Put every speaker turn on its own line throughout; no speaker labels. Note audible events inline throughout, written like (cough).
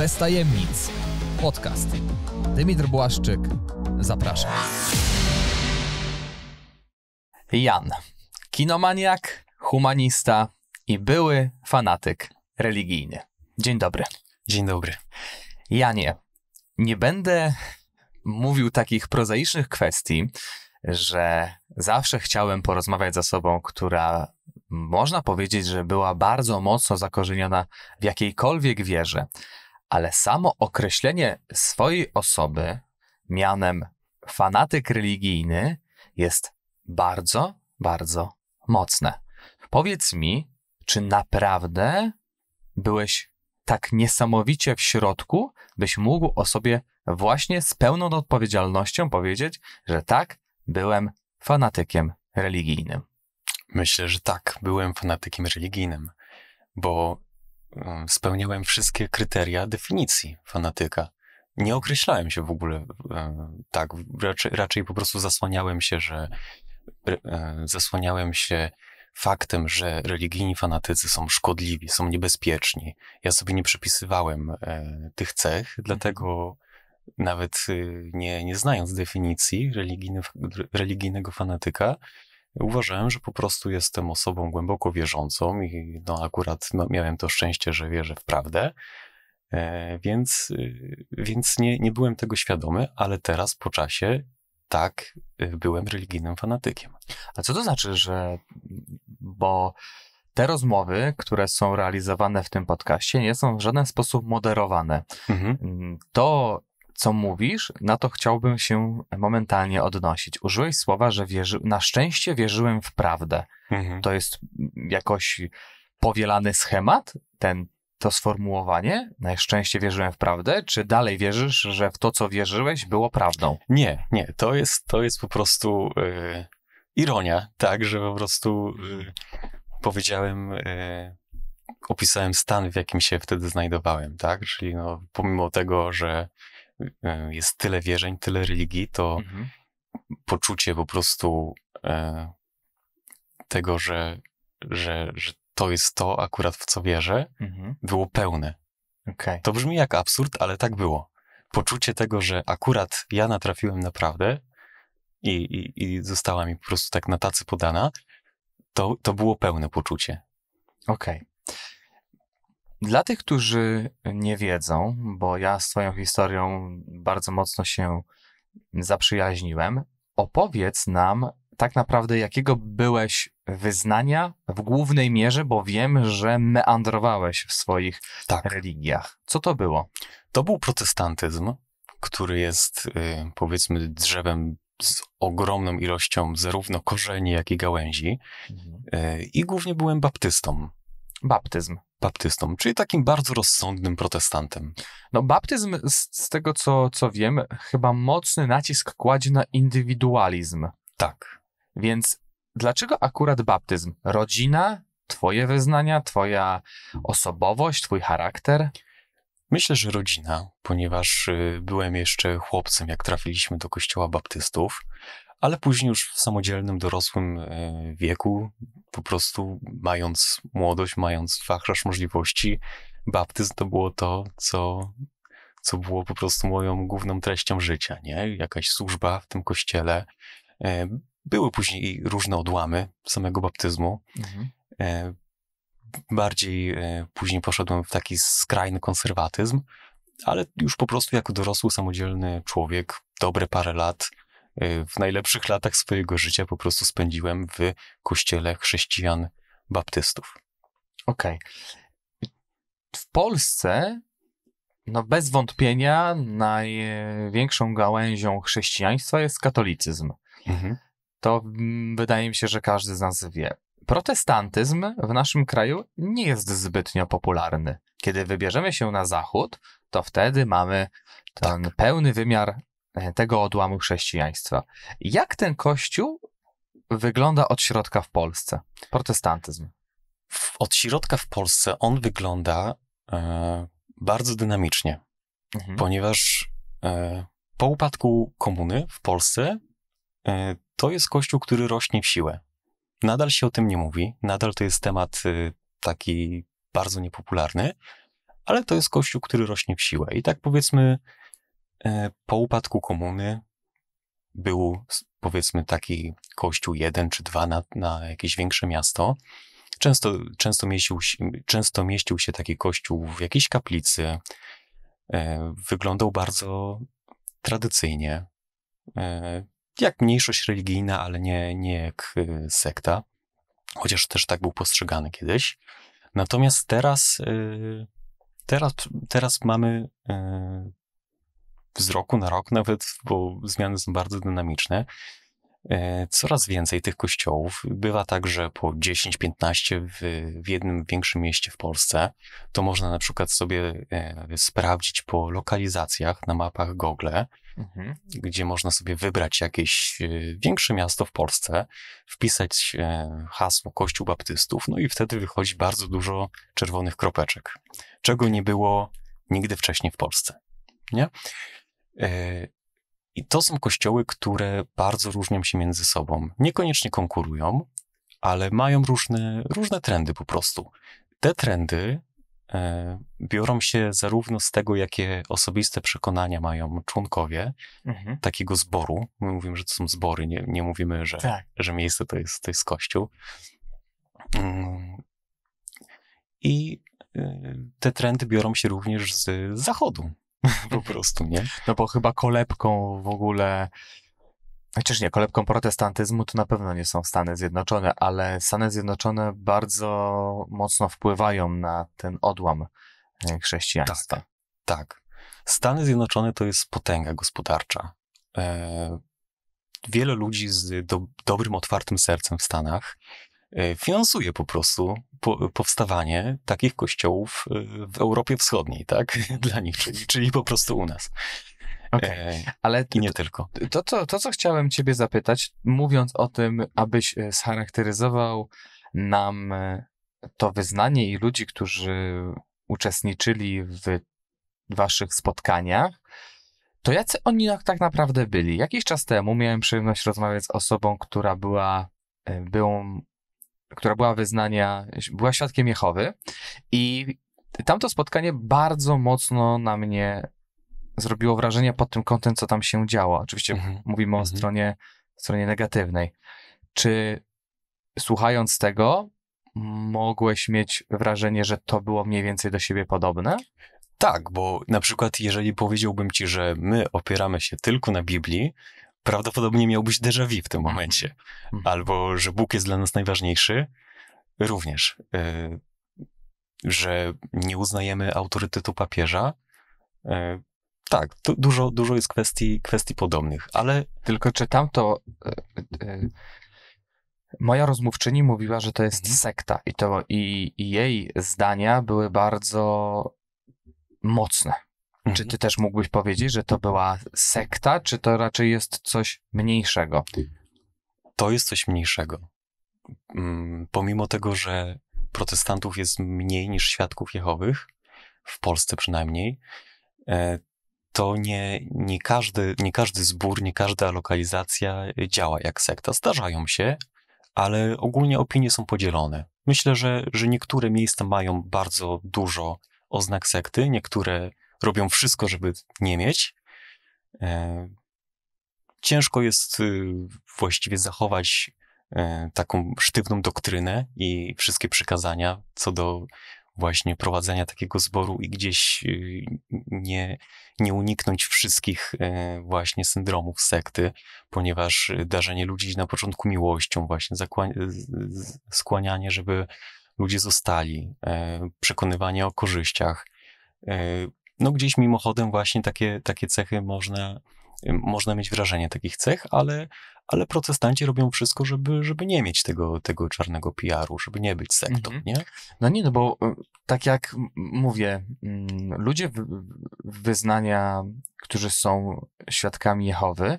Bez tajemnic. Podcast. Dymitr Błaszczyk. Zapraszam. Jan. Kinomaniak, humanista i były fanatyk religijny. Dzień dobry. Dzień dobry. Janie, nie będę mówił takich prozaicznych kwestii, że zawsze chciałem porozmawiać z osobą, która można powiedzieć, że była bardzo mocno zakorzeniona w jakiejkolwiek wierze ale samo określenie swojej osoby mianem fanatyk religijny jest bardzo, bardzo mocne. Powiedz mi, czy naprawdę byłeś tak niesamowicie w środku, byś mógł o sobie właśnie z pełną odpowiedzialnością powiedzieć, że tak, byłem fanatykiem religijnym? Myślę, że tak, byłem fanatykiem religijnym, bo spełniałem wszystkie
kryteria definicji fanatyka. Nie określałem się w ogóle e, tak, raczej, raczej po prostu zasłaniałem się, że e, zasłaniałem się faktem, że religijni fanatycy są szkodliwi, są niebezpieczni. Ja sobie nie przypisywałem e, tych cech, mhm. dlatego nawet nie, nie znając definicji religijny, religijnego fanatyka, Uważałem, że po prostu jestem osobą głęboko wierzącą i no akurat no, miałem to szczęście, że wierzę w prawdę, e, więc, y, więc nie, nie byłem tego świadomy, ale teraz po czasie
tak y, byłem religijnym fanatykiem. A co to znaczy, że bo te rozmowy, które są realizowane w tym podcaście, nie są w żaden sposób moderowane.
Mhm.
To co mówisz, na to chciałbym się momentalnie odnosić. Użyłeś słowa, że wierzy... na szczęście wierzyłem w prawdę. Mhm. To jest jakoś powielany schemat, ten, to sformułowanie? Na szczęście wierzyłem w prawdę. Czy dalej wierzysz, że w to, co wierzyłeś, było prawdą? Nie, nie. To jest, to jest po prostu yy, ironia, tak, że po prostu
yy, powiedziałem. Yy, opisałem stan, w jakim się wtedy znajdowałem, tak? Czyli no, pomimo tego, że E, jest tyle wierzeń, tyle religii, to mhm. poczucie po prostu e, tego, że, że, że to jest to akurat w co wierzę, mhm. było pełne. Okay. To brzmi jak absurd, ale tak było. Poczucie tego, że akurat ja natrafiłem na prawdę i, i, i została mi po prostu tak na tacy podana, to,
to było pełne poczucie. Okej. Okay. Dla tych, którzy nie wiedzą, bo ja z Twoją historią bardzo mocno się zaprzyjaźniłem, opowiedz nam tak naprawdę, jakiego byłeś wyznania w głównej mierze, bo wiem, że meandrowałeś w swoich tak. religiach. Co to było? To był protestantyzm, który jest y, powiedzmy
drzewem z ogromną ilością zarówno korzeni, jak i gałęzi. Mhm.
Y, I głównie byłem baptystą. Baptyzm baptystą, czyli takim bardzo rozsądnym protestantem. No, baptyzm, z, z tego co, co wiem, chyba mocny nacisk kładzie na indywidualizm. Tak. Więc dlaczego akurat baptyzm? Rodzina, twoje wyznania, twoja osobowość, twój charakter? Myślę, że rodzina, ponieważ y, byłem jeszcze chłopcem, jak trafiliśmy do kościoła
baptystów, ale później już w samodzielnym, dorosłym e, wieku, po prostu mając młodość, mając wachlarz możliwości, baptyzm to było to, co, co było po prostu moją główną treścią życia, nie? Jakaś służba w tym kościele. E, były później różne odłamy samego baptyzmu. Mhm. E, bardziej później poszedłem w taki skrajny konserwatyzm, ale już po prostu jako dorosły, samodzielny człowiek, dobre parę lat Y, w najlepszych latach swojego życia po prostu spędziłem w kościele chrześcijan baptystów.
Okej. Okay. W Polsce, no bez wątpienia, największą gałęzią chrześcijaństwa jest katolicyzm. Mhm. To mm, wydaje mi się, że każdy z nas wie. Protestantyzm w naszym kraju nie jest zbytnio popularny. Kiedy wybierzemy się na zachód, to wtedy mamy ten tak. pełny wymiar E, tego odłamu chrześcijaństwa. Jak ten kościół wygląda od środka w Polsce? Protestantyzm.
Od środka w Polsce on wygląda e, bardzo dynamicznie, mhm. ponieważ e, po upadku komuny w Polsce e, to jest kościół, który rośnie w siłę. Nadal się o tym nie mówi, nadal to jest temat y, taki bardzo niepopularny, ale to jest kościół, który rośnie w siłę. I tak powiedzmy, E, po upadku komuny był powiedzmy taki kościół jeden czy dwa na, na jakieś większe miasto. Często, często, mieścił, się, często mieścił się taki kościół w jakiejś kaplicy. E, wyglądał bardzo tradycyjnie, e, jak mniejszość religijna, ale nie, nie jak sekta, chociaż też tak był postrzegany kiedyś. Natomiast teraz, teraz, teraz mamy z roku na rok nawet, bo zmiany są bardzo dynamiczne. E, coraz więcej tych kościołów. Bywa tak, że po 10-15 w, w jednym większym mieście w Polsce, to można na przykład sobie e, sprawdzić po lokalizacjach na mapach Google, mhm. gdzie można sobie wybrać jakieś e, większe miasto w Polsce, wpisać hasło Kościół Baptystów, no i wtedy wychodzi bardzo dużo czerwonych kropeczek, czego nie było nigdy wcześniej w Polsce. Nie? E, I to są kościoły, które bardzo różnią się między sobą. Niekoniecznie konkurują, ale mają różne, różne trendy po prostu. Te trendy e, biorą się zarówno z tego, jakie osobiste przekonania mają członkowie mhm. takiego zboru. My mówimy, że to są zbory, nie, nie mówimy, że, tak. że miejsce to jest, to jest kościół. Mm. I y, te trendy biorą się również z zachodu
po prostu, nie? No bo chyba kolebką w ogóle, chociaż nie, kolebką protestantyzmu to na pewno nie są Stany Zjednoczone, ale Stany Zjednoczone bardzo mocno wpływają na ten odłam e, chrześcijaństwa. Tak, tak. Stany Zjednoczone to jest potęga gospodarcza. E,
wiele ludzi z do, dobrym, otwartym sercem w Stanach E, finansuje po prostu po, powstawanie takich kościołów e, w Europie Wschodniej, tak?
(laughs) Dla nich, czyli, czyli po prostu u nas. Okay. E, Ale I nie to, tylko. To, to, to, co chciałem Ciebie zapytać, mówiąc o tym, abyś scharakteryzował nam to wyznanie i ludzi, którzy uczestniczyli w Waszych spotkaniach, to jacy oni tak naprawdę byli? Jakiś czas temu miałem przyjemność rozmawiać z osobą, która była byłą która była wyznania, była świadkiem Jehowy i tamto spotkanie bardzo mocno na mnie zrobiło wrażenie pod tym kątem, co tam się działo. Oczywiście mm -hmm. mówimy mm -hmm. o mhm. stronie, stronie negatywnej. Czy słuchając tego, mogłeś mieć wrażenie, że to było mniej więcej do siebie podobne? Tak, bo na przykład, jeżeli powiedziałbym ci, że my opieramy się tylko na Biblii,
prawdopodobnie miałbyś déjà vu w tym mhm. momencie. Mhm. Albo, że Bóg jest dla nas najważniejszy, również. Y, że nie uznajemy autorytetu
papieża. Y, tak, dużo, dużo jest kwestii, kwestii podobnych, ale... Tylko czytam, to y, moja rozmówczyni mówiła, że to jest mhm. sekta i, to, i, i jej zdania były bardzo mocne. Czy ty mhm. też mógłbyś powiedzieć, że to była sekta, czy to raczej jest coś mniejszego? To jest coś mniejszego. Mm, pomimo
tego, że protestantów jest mniej niż świadków Jehowych, w Polsce przynajmniej, e, to nie, nie, każdy, nie każdy zbór, nie każda lokalizacja działa jak sekta. Zdarzają się, ale ogólnie opinie są podzielone. Myślę, że, że niektóre miejsca mają bardzo dużo oznak sekty, niektóre robią wszystko, żeby nie mieć. E, ciężko jest y, właściwie zachować e, taką sztywną doktrynę i wszystkie przykazania co do właśnie prowadzenia takiego zboru i gdzieś y, nie, nie uniknąć wszystkich e, właśnie syndromów sekty, ponieważ darzenie ludzi na początku miłością, właśnie skłanianie, żeby ludzie zostali, przekonywanie o korzyściach, no gdzieś mimochodem właśnie takie, takie cechy można, można mieć wrażenie takich cech, ale, ale protestanci robią wszystko, żeby, żeby nie mieć tego, tego czarnego PR-u,
żeby nie być sektą, mhm. nie? No nie, no bo e, tak jak mówię, ludzie wyznania, którzy są świadkami Jehowy,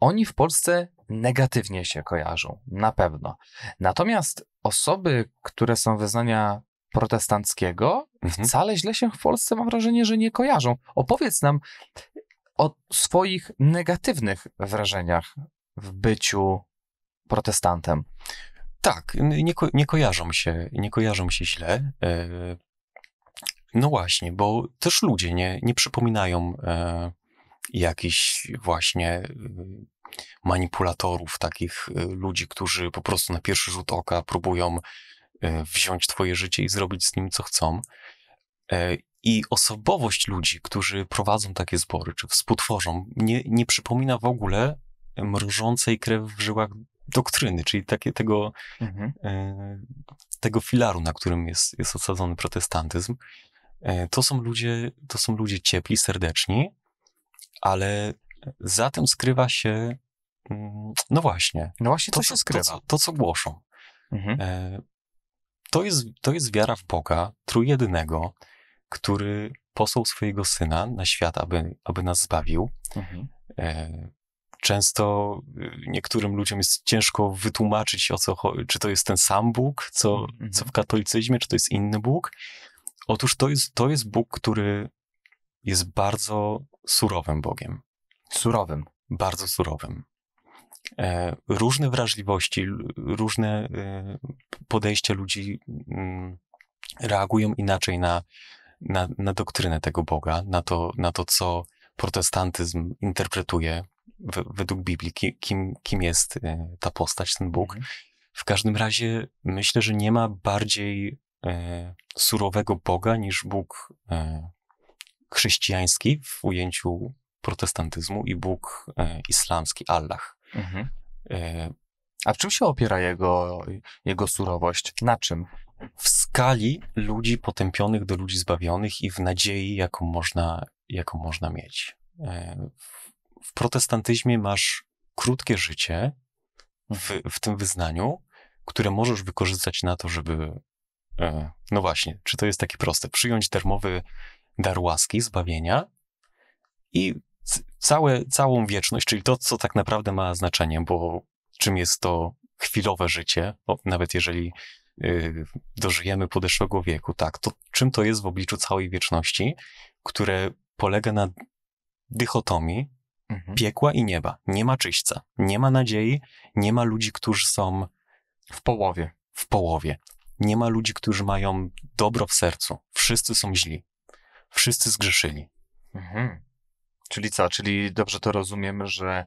oni w Polsce negatywnie się kojarzą, na pewno. Natomiast osoby, które są wyznania protestanckiego, Mhm. wcale źle się w Polsce mam wrażenie, że nie kojarzą. Opowiedz nam o swoich negatywnych wrażeniach w byciu protestantem. Tak, nie, ko nie
kojarzą się, nie kojarzą się źle. E, no właśnie, bo też ludzie nie, nie przypominają jakiś e, jakichś właśnie e, manipulatorów, takich ludzi, którzy po prostu na pierwszy rzut oka próbują wziąć twoje życie i zrobić z nim co chcą. E, I osobowość ludzi, którzy prowadzą takie zbory, czy współtworzą, nie, nie przypomina w ogóle mrożącej krew w żyłach doktryny, czyli takie, tego, mhm. E, tego filaru, na którym jest, jest osadzony protestantyzm. E, to są ludzie, to są ludzie ciepli, serdeczni, ale za tym skrywa się, mm, no właśnie. No właśnie, to, co się skrywa. To, to, to co głoszą. Mhm. To, jest, to jest wiara w Boga, trójjedynego, który posłał swojego syna na świat, aby, aby nas zbawił. Mhm. E, często y, niektórym ludziom jest ciężko wytłumaczyć, o co czy to jest ten sam Bóg, co, mhm. co w katolicyzmie, czy to jest inny Bóg. Otóż to jest, to jest Bóg, który jest bardzo surowym Bogiem. Surowym. Bardzo surowym. E, różne wrażliwości, różne y, podejścia ludzi mm, reagują inaczej na, na, na doktrynę tego Boga, na to, na to co protestantyzm interpretuje w, według Biblii, ki, kim, kim jest y, ta postać, ten Bóg. Mhm. W każdym razie myślę, że nie ma bardziej e, surowego Boga niż Bóg e, chrześcijański w ujęciu protestantyzmu i Bóg e, islamski, Allah. Mhm. A w czym się opiera jego, jego surowość? Na czym? W skali ludzi potępionych do ludzi zbawionych i w nadziei, jaką można, jaką można mieć. E, w protestantyzmie masz krótkie życie w, w tym wyznaniu, które możesz wykorzystać na to, żeby. E, no właśnie, czy to jest takie proste? Przyjąć termowy dar łaski, zbawienia i całe, całą wieczność, czyli to, co tak naprawdę ma znaczenie, bo czym jest to chwilowe życie, nawet jeżeli Y, dożyjemy podeszłego wieku, tak, to czym to jest w obliczu całej wieczności, które polega na dychotomii mhm. piekła i nieba. Nie ma czyśćca, nie ma nadziei, nie ma ludzi, którzy są w połowie. W połowie. Nie ma ludzi, którzy mają dobro w sercu. Wszyscy są źli. Wszyscy zgrzeszyli. Mhm.
Czyli co? Czyli dobrze to rozumiemy, że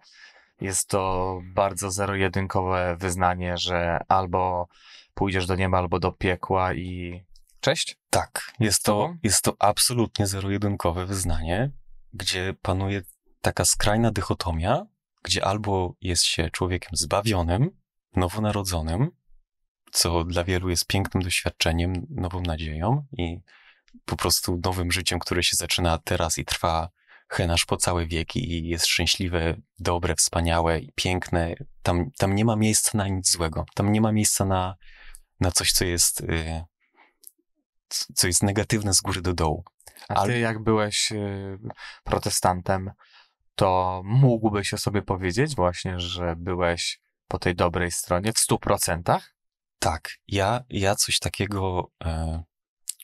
jest to bardzo zero-jedynkowe wyznanie, że albo pójdziesz do nieba albo do piekła i... Cześć? Tak, jest to, jest to absolutnie zero-jedynkowe
wyznanie, gdzie panuje taka skrajna dychotomia, gdzie albo jest się człowiekiem zbawionym, nowonarodzonym, co dla wielu jest pięknym doświadczeniem, nową nadzieją i po prostu nowym życiem, które się zaczyna teraz i trwa henasz po całe wieki i jest szczęśliwe, dobre, wspaniałe i piękne. Tam, tam nie ma miejsca na nic złego. Tam nie ma miejsca na na coś,
co jest, y, co jest negatywne z góry do dołu. A ty, Ale... jak byłeś y, protestantem, to mógłbyś o sobie powiedzieć właśnie, że byłeś po tej dobrej stronie w stu procentach? Tak, ja,
ja coś takiego e,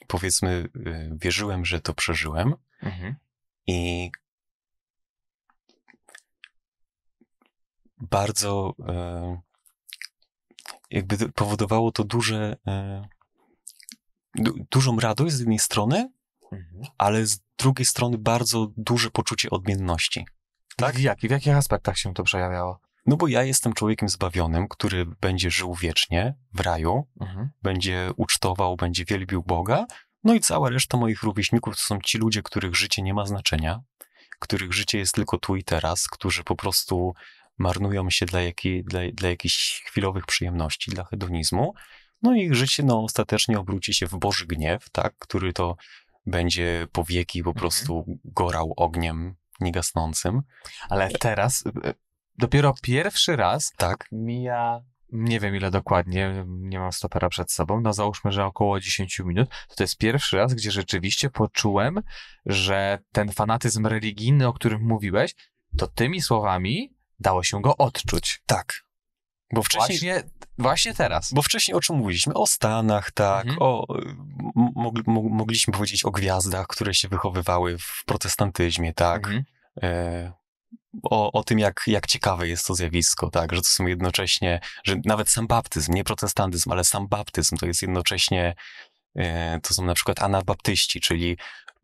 powiedzmy e, wierzyłem, że to przeżyłem mhm. i bardzo e, jakby powodowało to duże, e, du dużą radość z jednej strony, mhm. ale z drugiej strony bardzo duże poczucie odmienności. Tak? W, jak, w jakich aspektach się to przejawiało? No bo ja jestem człowiekiem zbawionym, który będzie żył wiecznie w raju, mhm. będzie ucztował, będzie wielbił Boga, no i cała reszta moich rówieśników to są ci ludzie, których życie nie ma znaczenia, których życie jest tylko tu i teraz, którzy po prostu marnują się dla, jakiej, dla, dla jakichś chwilowych przyjemności, dla hedonizmu, no i ich życie no, ostatecznie obróci się w Boży gniew, tak, który to będzie po wieki po mhm.
prostu gorał ogniem niegasnącym. Ale e, teraz, e, dopiero pierwszy raz tak. mija, nie wiem ile dokładnie, nie mam stopera przed sobą, no załóżmy, że około 10 minut, to, to jest pierwszy raz, gdzie rzeczywiście poczułem, że ten fanatyzm religijny, o którym mówiłeś, to tymi słowami dało się go odczuć. Tak. Bo wcześniej... Właśnie, właśnie teraz. Bo wcześniej o czym mówiliśmy? O
Stanach, tak, mhm. o, mog, mogliśmy powiedzieć o gwiazdach, które się wychowywały w protestantyzmie, tak. Mhm. E, o, o tym, jak, jak ciekawe jest to zjawisko, tak, że to są jednocześnie, że nawet sam baptyzm, nie protestantyzm, ale sam baptyzm to jest jednocześnie, e, to są na przykład anabaptyści, czyli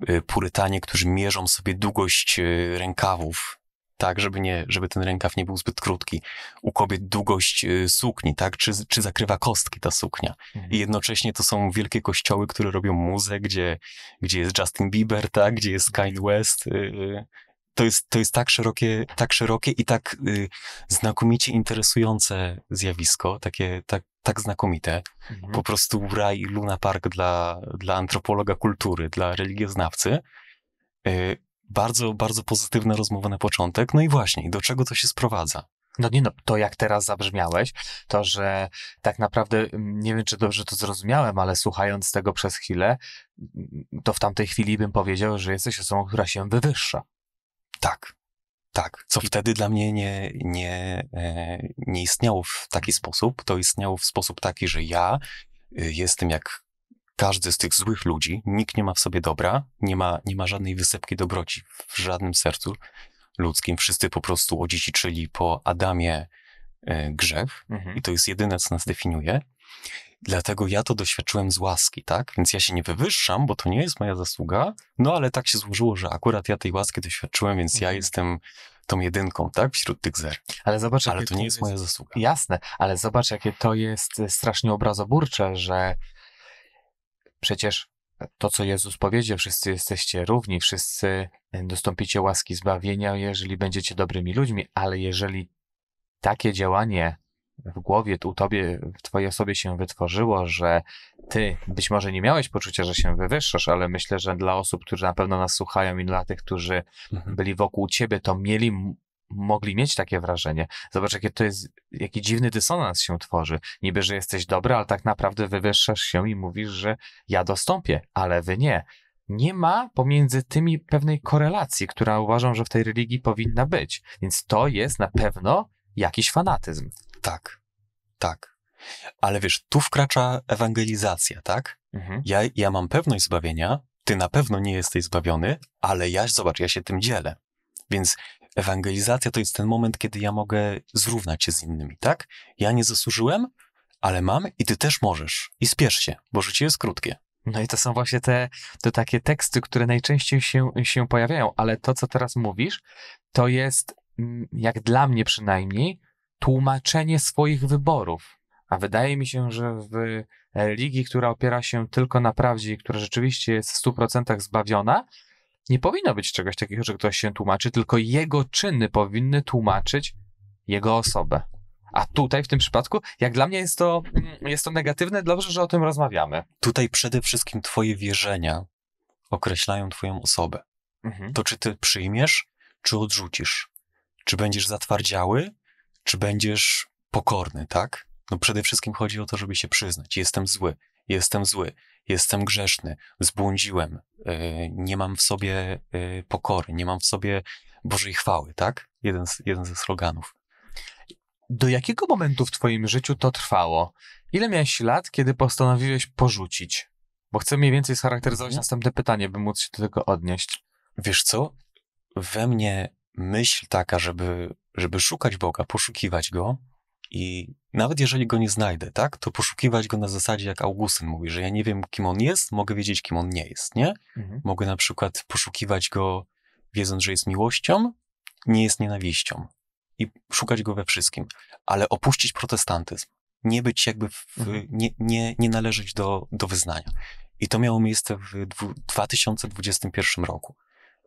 e, purytanie, którzy mierzą sobie długość e, rękawów tak, żeby, nie, żeby ten rękaw nie był zbyt krótki. U kobiet długość y, sukni, tak, czy, czy zakrywa kostki ta suknia. Mhm. I jednocześnie to są wielkie kościoły, które robią muzę, gdzie, gdzie jest Justin Bieber, tak, gdzie jest mhm. Kanye West. Y, y. To jest, to jest tak, szerokie, tak szerokie i tak znakomicie interesujące zjawisko, takie, tak, tak znakomite. Mhm. Po prostu raj i Luna Park dla, dla antropologa kultury, dla religioznawcy
bardzo, bardzo pozytywna rozmowa na początek. No i właśnie, do czego to się sprowadza? No nie no, to jak teraz zabrzmiałeś, to że tak naprawdę, mm, nie wiem czy dobrze to zrozumiałem, ale słuchając tego przez chwilę, mm, to w tamtej chwili bym powiedział, że jesteś osobą, która się wywyższa. Tak, tak. Co I... wtedy dla mnie nie, nie,
e, nie istniało w taki mhm. sposób. To istniało w sposób taki, że ja y, jestem jak każdy z tych złych ludzi, nikt nie ma w sobie dobra, nie ma, nie ma żadnej wysepki dobroci w żadnym sercu ludzkim. Wszyscy po prostu odziedziczyli po Adamie e, grzech mhm. i to jest jedyne, co nas definiuje. Dlatego ja to doświadczyłem z łaski, tak? Więc ja się nie wywyższam, bo to nie jest moja zasługa, no ale tak się złożyło, że akurat ja tej łaski doświadczyłem, więc mhm. ja jestem tą jedynką, tak? Wśród tych zer.
Ale zobacz, ale to nie jest, jest moja zasługa. Jasne, ale zobacz, jakie to jest e, strasznie obrazoburcze, że Przecież to, co Jezus powiedział, wszyscy jesteście równi, wszyscy e, dostąpicie łaski zbawienia, jeżeli będziecie dobrymi ludźmi, ale jeżeli takie działanie w głowie, u tobie, w twojej osobie się wytworzyło, że ty być może nie miałeś poczucia, że się wywyższasz, ale myślę, że dla osób, które na pewno nas słuchają i dla tych, którzy mhm. byli wokół ciebie, to mieli mogli mieć takie wrażenie. Zobacz, jakie to jest, jaki dziwny dysonans się tworzy. Niby, że jesteś dobry, ale tak naprawdę wywyższasz się i mówisz, że ja dostąpię, ale wy nie. Nie ma pomiędzy tymi pewnej korelacji, która uważam, że w tej religii powinna być. Więc to jest na pewno jakiś fanatyzm. Tak, tak. Ale wiesz, tu wkracza
ewangelizacja, tak? Mhm. Ja, ja mam pewność zbawienia, ty na pewno nie jesteś zbawiony, ale ja, zobacz, ja się tym dzielę. Więc Ewangelizacja to jest ten moment, kiedy ja mogę zrównać się z innymi, tak? Ja nie zasłużyłem, ale mam i ty też możesz. I spiesz
się, bo życie jest krótkie. No i to są właśnie te to takie teksty, które najczęściej się, się pojawiają, ale to, co teraz mówisz, to jest, mm, jak dla mnie przynajmniej, tłumaczenie swoich wyborów. A wydaje mi się, że w religii, która opiera się tylko na prawdzie i która rzeczywiście jest w 100% zbawiona, nie powinno być czegoś takiego, że ktoś się tłumaczy, tylko jego czyny powinny tłumaczyć jego osobę. A tutaj w tym przypadku, jak dla mnie jest to, mm, jest to negatywne, dobrze, że o tym rozmawiamy. Tutaj przede wszystkim twoje wierzenia określają twoją osobę.
Mhm. To czy ty przyjmiesz, czy odrzucisz? Czy będziesz zatwardziały, czy będziesz pokorny, tak? No przede wszystkim chodzi o to, żeby się przyznać. Jestem zły, jestem zły, jestem grzeszny, zbłądziłem, e, nie mam w sobie e, pokory, nie mam w sobie Bożej chwały, tak? Jeden, z, jeden ze sloganów.
Do jakiego momentu w Twoim życiu to trwało? Ile miałeś lat, kiedy postanowiłeś porzucić? Bo chcę mniej więcej scharakteryzować mhm. następne pytanie, by móc się do tego odnieść. Wiesz co? We mnie myśl taka, żeby, żeby szukać Boga,
poszukiwać Go, i nawet jeżeli go nie znajdę, tak, to poszukiwać go na zasadzie, jak Augustyn mówi, że ja nie wiem, kim on jest, mogę wiedzieć, kim on nie jest, nie? Mhm. Mogę na przykład poszukiwać go, wiedząc, że jest miłością, nie jest nienawiścią i szukać go we wszystkim, ale opuścić protestantyzm, nie być jakby, w, mhm. nie, nie, nie należeć do, do wyznania. I to miało miejsce w 2021 roku.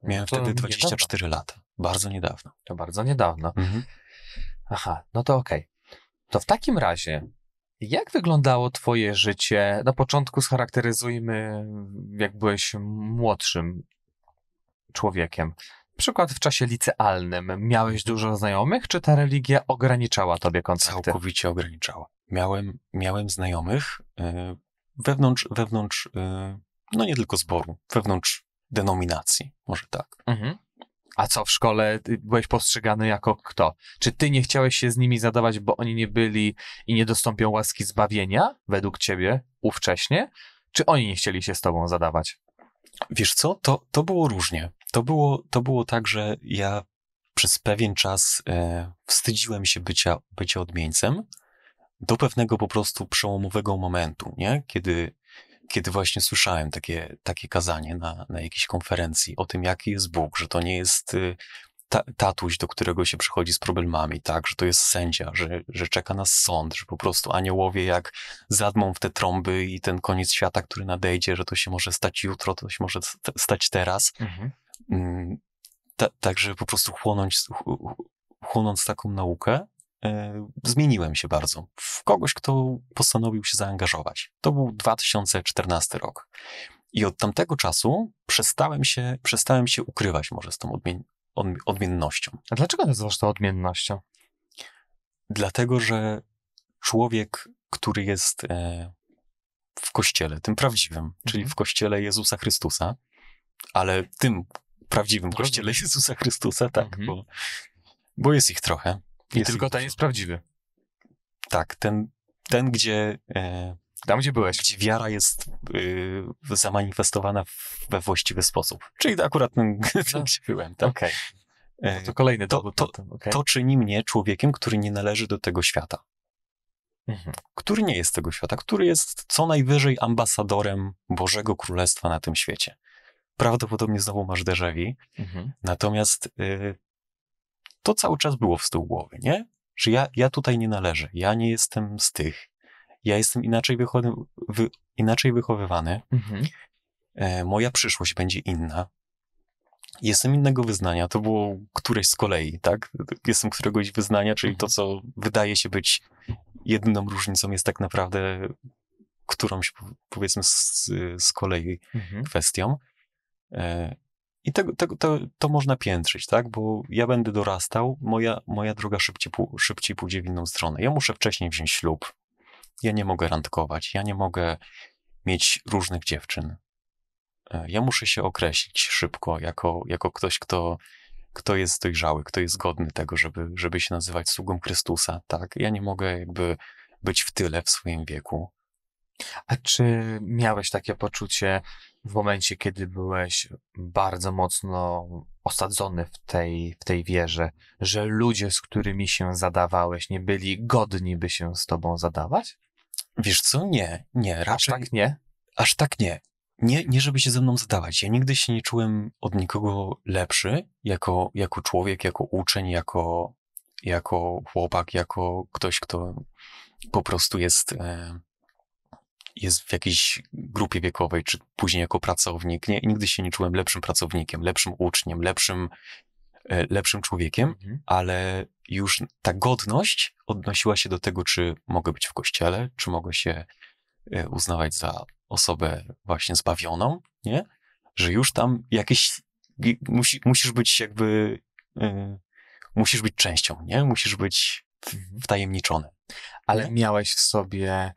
No Miałem to wtedy 24
niedawno. lata. Bardzo niedawno. To bardzo niedawno. Mhm. Aha, no to okej. Okay. To w takim razie, jak wyglądało Twoje życie? Na początku scharakteryzujmy, jak byłeś młodszym człowiekiem. Na przykład w czasie licealnym miałeś dużo znajomych, czy ta religia ograniczała Tobie koncepty? Całkowicie ograniczała. Miałem, miałem znajomych e,
wewnątrz, wewnątrz, e, no nie tylko zboru, wewnątrz denominacji, może tak. Mhm.
A co, w szkole byłeś postrzegany jako kto? Czy ty nie chciałeś się z nimi zadawać, bo oni nie byli i nie dostąpią łaski zbawienia, według ciebie, ówcześnie? Czy oni nie chcieli się z tobą zadawać? Wiesz co, to, to było różnie.
To było, to było tak, że ja przez pewien czas e, wstydziłem się bycia, bycia odmieńcem do pewnego po prostu przełomowego momentu, nie? Kiedy kiedy właśnie słyszałem takie, takie kazanie na, na jakiejś konferencji o tym, jaki jest Bóg, że to nie jest y, ta, tatuś, do którego się przychodzi z problemami, tak, że to jest sędzia, że, że czeka nas sąd, że po prostu aniołowie jak zadmą w te trąby i ten koniec świata, który nadejdzie, że to się może stać jutro, to się może stać teraz. Mhm. Mm, także po prostu chłonąć, chłonąc taką naukę, E, zmieniłem się bardzo w kogoś, kto postanowił się zaangażować. To był 2014 rok. I od tamtego czasu przestałem się, przestałem się ukrywać może z tą odmien odmiennością. A dlaczego nazywasz to odmiennością? Dlatego, że człowiek, który jest e, w kościele, tym prawdziwym, mhm. czyli w kościele Jezusa Chrystusa, ale tym prawdziwym kościele (laughs) Jezusa Chrystusa, tak, mhm. bo, bo jest ich trochę i tylko ten jest prawdziwy. Tak, ten, ten gdzie... E, Tam, gdzie byłeś. Gdzie wiara jest e, zamanifestowana we właściwy sposób. Czyli akurat ten, no. (laughs) gdzie byłem. Tak? Okay. E, no to kolejny to, to, okay. to czyni mnie człowiekiem, który nie należy do tego świata. Mhm. Który nie jest tego świata, który jest co najwyżej ambasadorem Bożego Królestwa na tym świecie. Prawdopodobnie znowu masz derzewi, mhm. natomiast y, to cały czas było w tyłu głowy, nie? Że ja, ja tutaj nie należę, ja nie jestem z tych, ja jestem inaczej, wy, inaczej wychowywany, mhm. e, moja przyszłość będzie inna, jestem innego wyznania, to było któreś z kolei, tak? Jestem któregoś wyznania, czyli to, mhm. co wydaje się być jedyną różnicą, jest tak naprawdę którąś, powiedzmy, z, z kolei mhm. kwestią. E, i to, to, to, to, można piętrzyć, tak? Bo ja będę dorastał, moja, moja droga szybciej, szybciej pójdzie w inną stronę. Ja muszę wcześniej wziąć ślub. Ja nie mogę randkować, ja nie mogę mieć różnych dziewczyn. E, ja muszę się określić szybko jako, jako ktoś, kto, kto jest dojrzały, kto jest godny tego, żeby, żeby się nazywać sługą
Chrystusa, tak? Ja nie mogę jakby być w tyle w swoim wieku. A czy miałeś takie poczucie, w momencie, kiedy byłeś bardzo mocno osadzony w tej, w tej wierze, że ludzie, z którymi się zadawałeś, nie byli godni, by się z tobą zadawać? Wiesz co? Nie, nie, raczej. Aż tak nie? Aż tak
nie. Nie, nie żeby się ze mną zadawać. Ja nigdy się nie czułem od nikogo lepszy jako, jako człowiek, jako uczeń, jako, jako chłopak, jako ktoś, kto po prostu jest. E jest w jakiejś grupie wiekowej, czy później jako pracownik. Nie, nigdy się nie czułem lepszym pracownikiem, lepszym uczniem, lepszym, e, lepszym człowiekiem, mhm. ale już ta godność odnosiła się do tego, czy mogę być w kościele, czy mogę się e, uznawać za osobę właśnie zbawioną, nie? Że już tam jakieś, musi, musisz być jakby, e, musisz być częścią, nie? Musisz być
mhm. wtajemniczony. Ale miałeś w sobie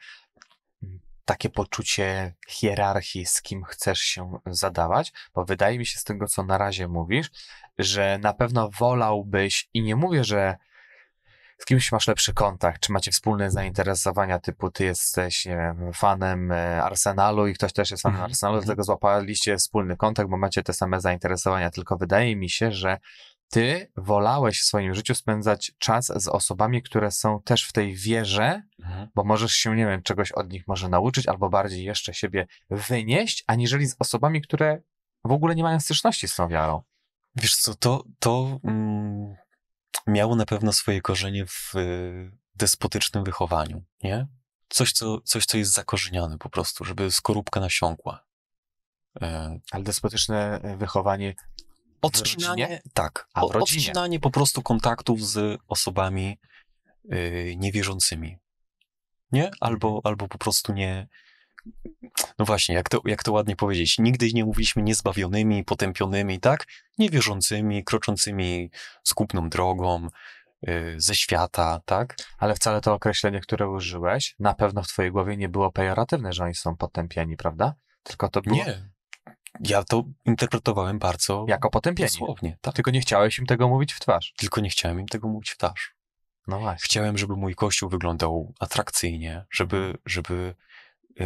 takie poczucie hierarchii, z kim chcesz się zadawać, bo wydaje mi się z tego, co na razie mówisz, że na pewno wolałbyś, i nie mówię, że z kimś masz lepszy kontakt, czy macie wspólne zainteresowania, typu ty jesteś, nie wiem, fanem e, Arsenalu i ktoś też jest fanem mhm, Arsenalu, dlatego mhm. złapaliście wspólny kontakt, bo macie te same zainteresowania, tylko wydaje mi się, że ty wolałeś w swoim życiu spędzać czas z osobami, które są też w tej wierze, mhm. bo możesz się, nie wiem, czegoś od nich może nauczyć, albo bardziej jeszcze siebie wynieść, aniżeli z osobami, które w ogóle nie mają styczności z tą wiarą.
Wiesz co, to, to mm, miało na pewno swoje korzenie w despotycznym wychowaniu, nie? Coś co, coś, co jest zakorzenione po prostu, żeby skorupka nasiąkła. E, Ale despotyczne e, wychowanie Odcinanie, tak, a od, odcinanie po prostu kontaktów z osobami yy, niewierzącymi. Nie? Albo, albo po prostu nie. No właśnie, jak to, jak to ładnie powiedzieć? Nigdy nie mówiliśmy niezbawionymi, potępionymi, tak? Niewierzącymi, kroczącymi skupną drogą, y, ze świata,
tak? Ale wcale to określenie, które użyłeś, na pewno w twojej głowie nie było pejoratywne, że oni są potępieni, prawda? Tylko to było. Nie. Ja to interpretowałem bardzo. Jako potępienie. Dosłownie, tak. Tylko nie chciałeś im tego mówić w twarz. Tylko nie chciałem im tego mówić w twarz. No właśnie.
Chciałem, żeby mój kościół wyglądał atrakcyjnie, żeby, żeby e,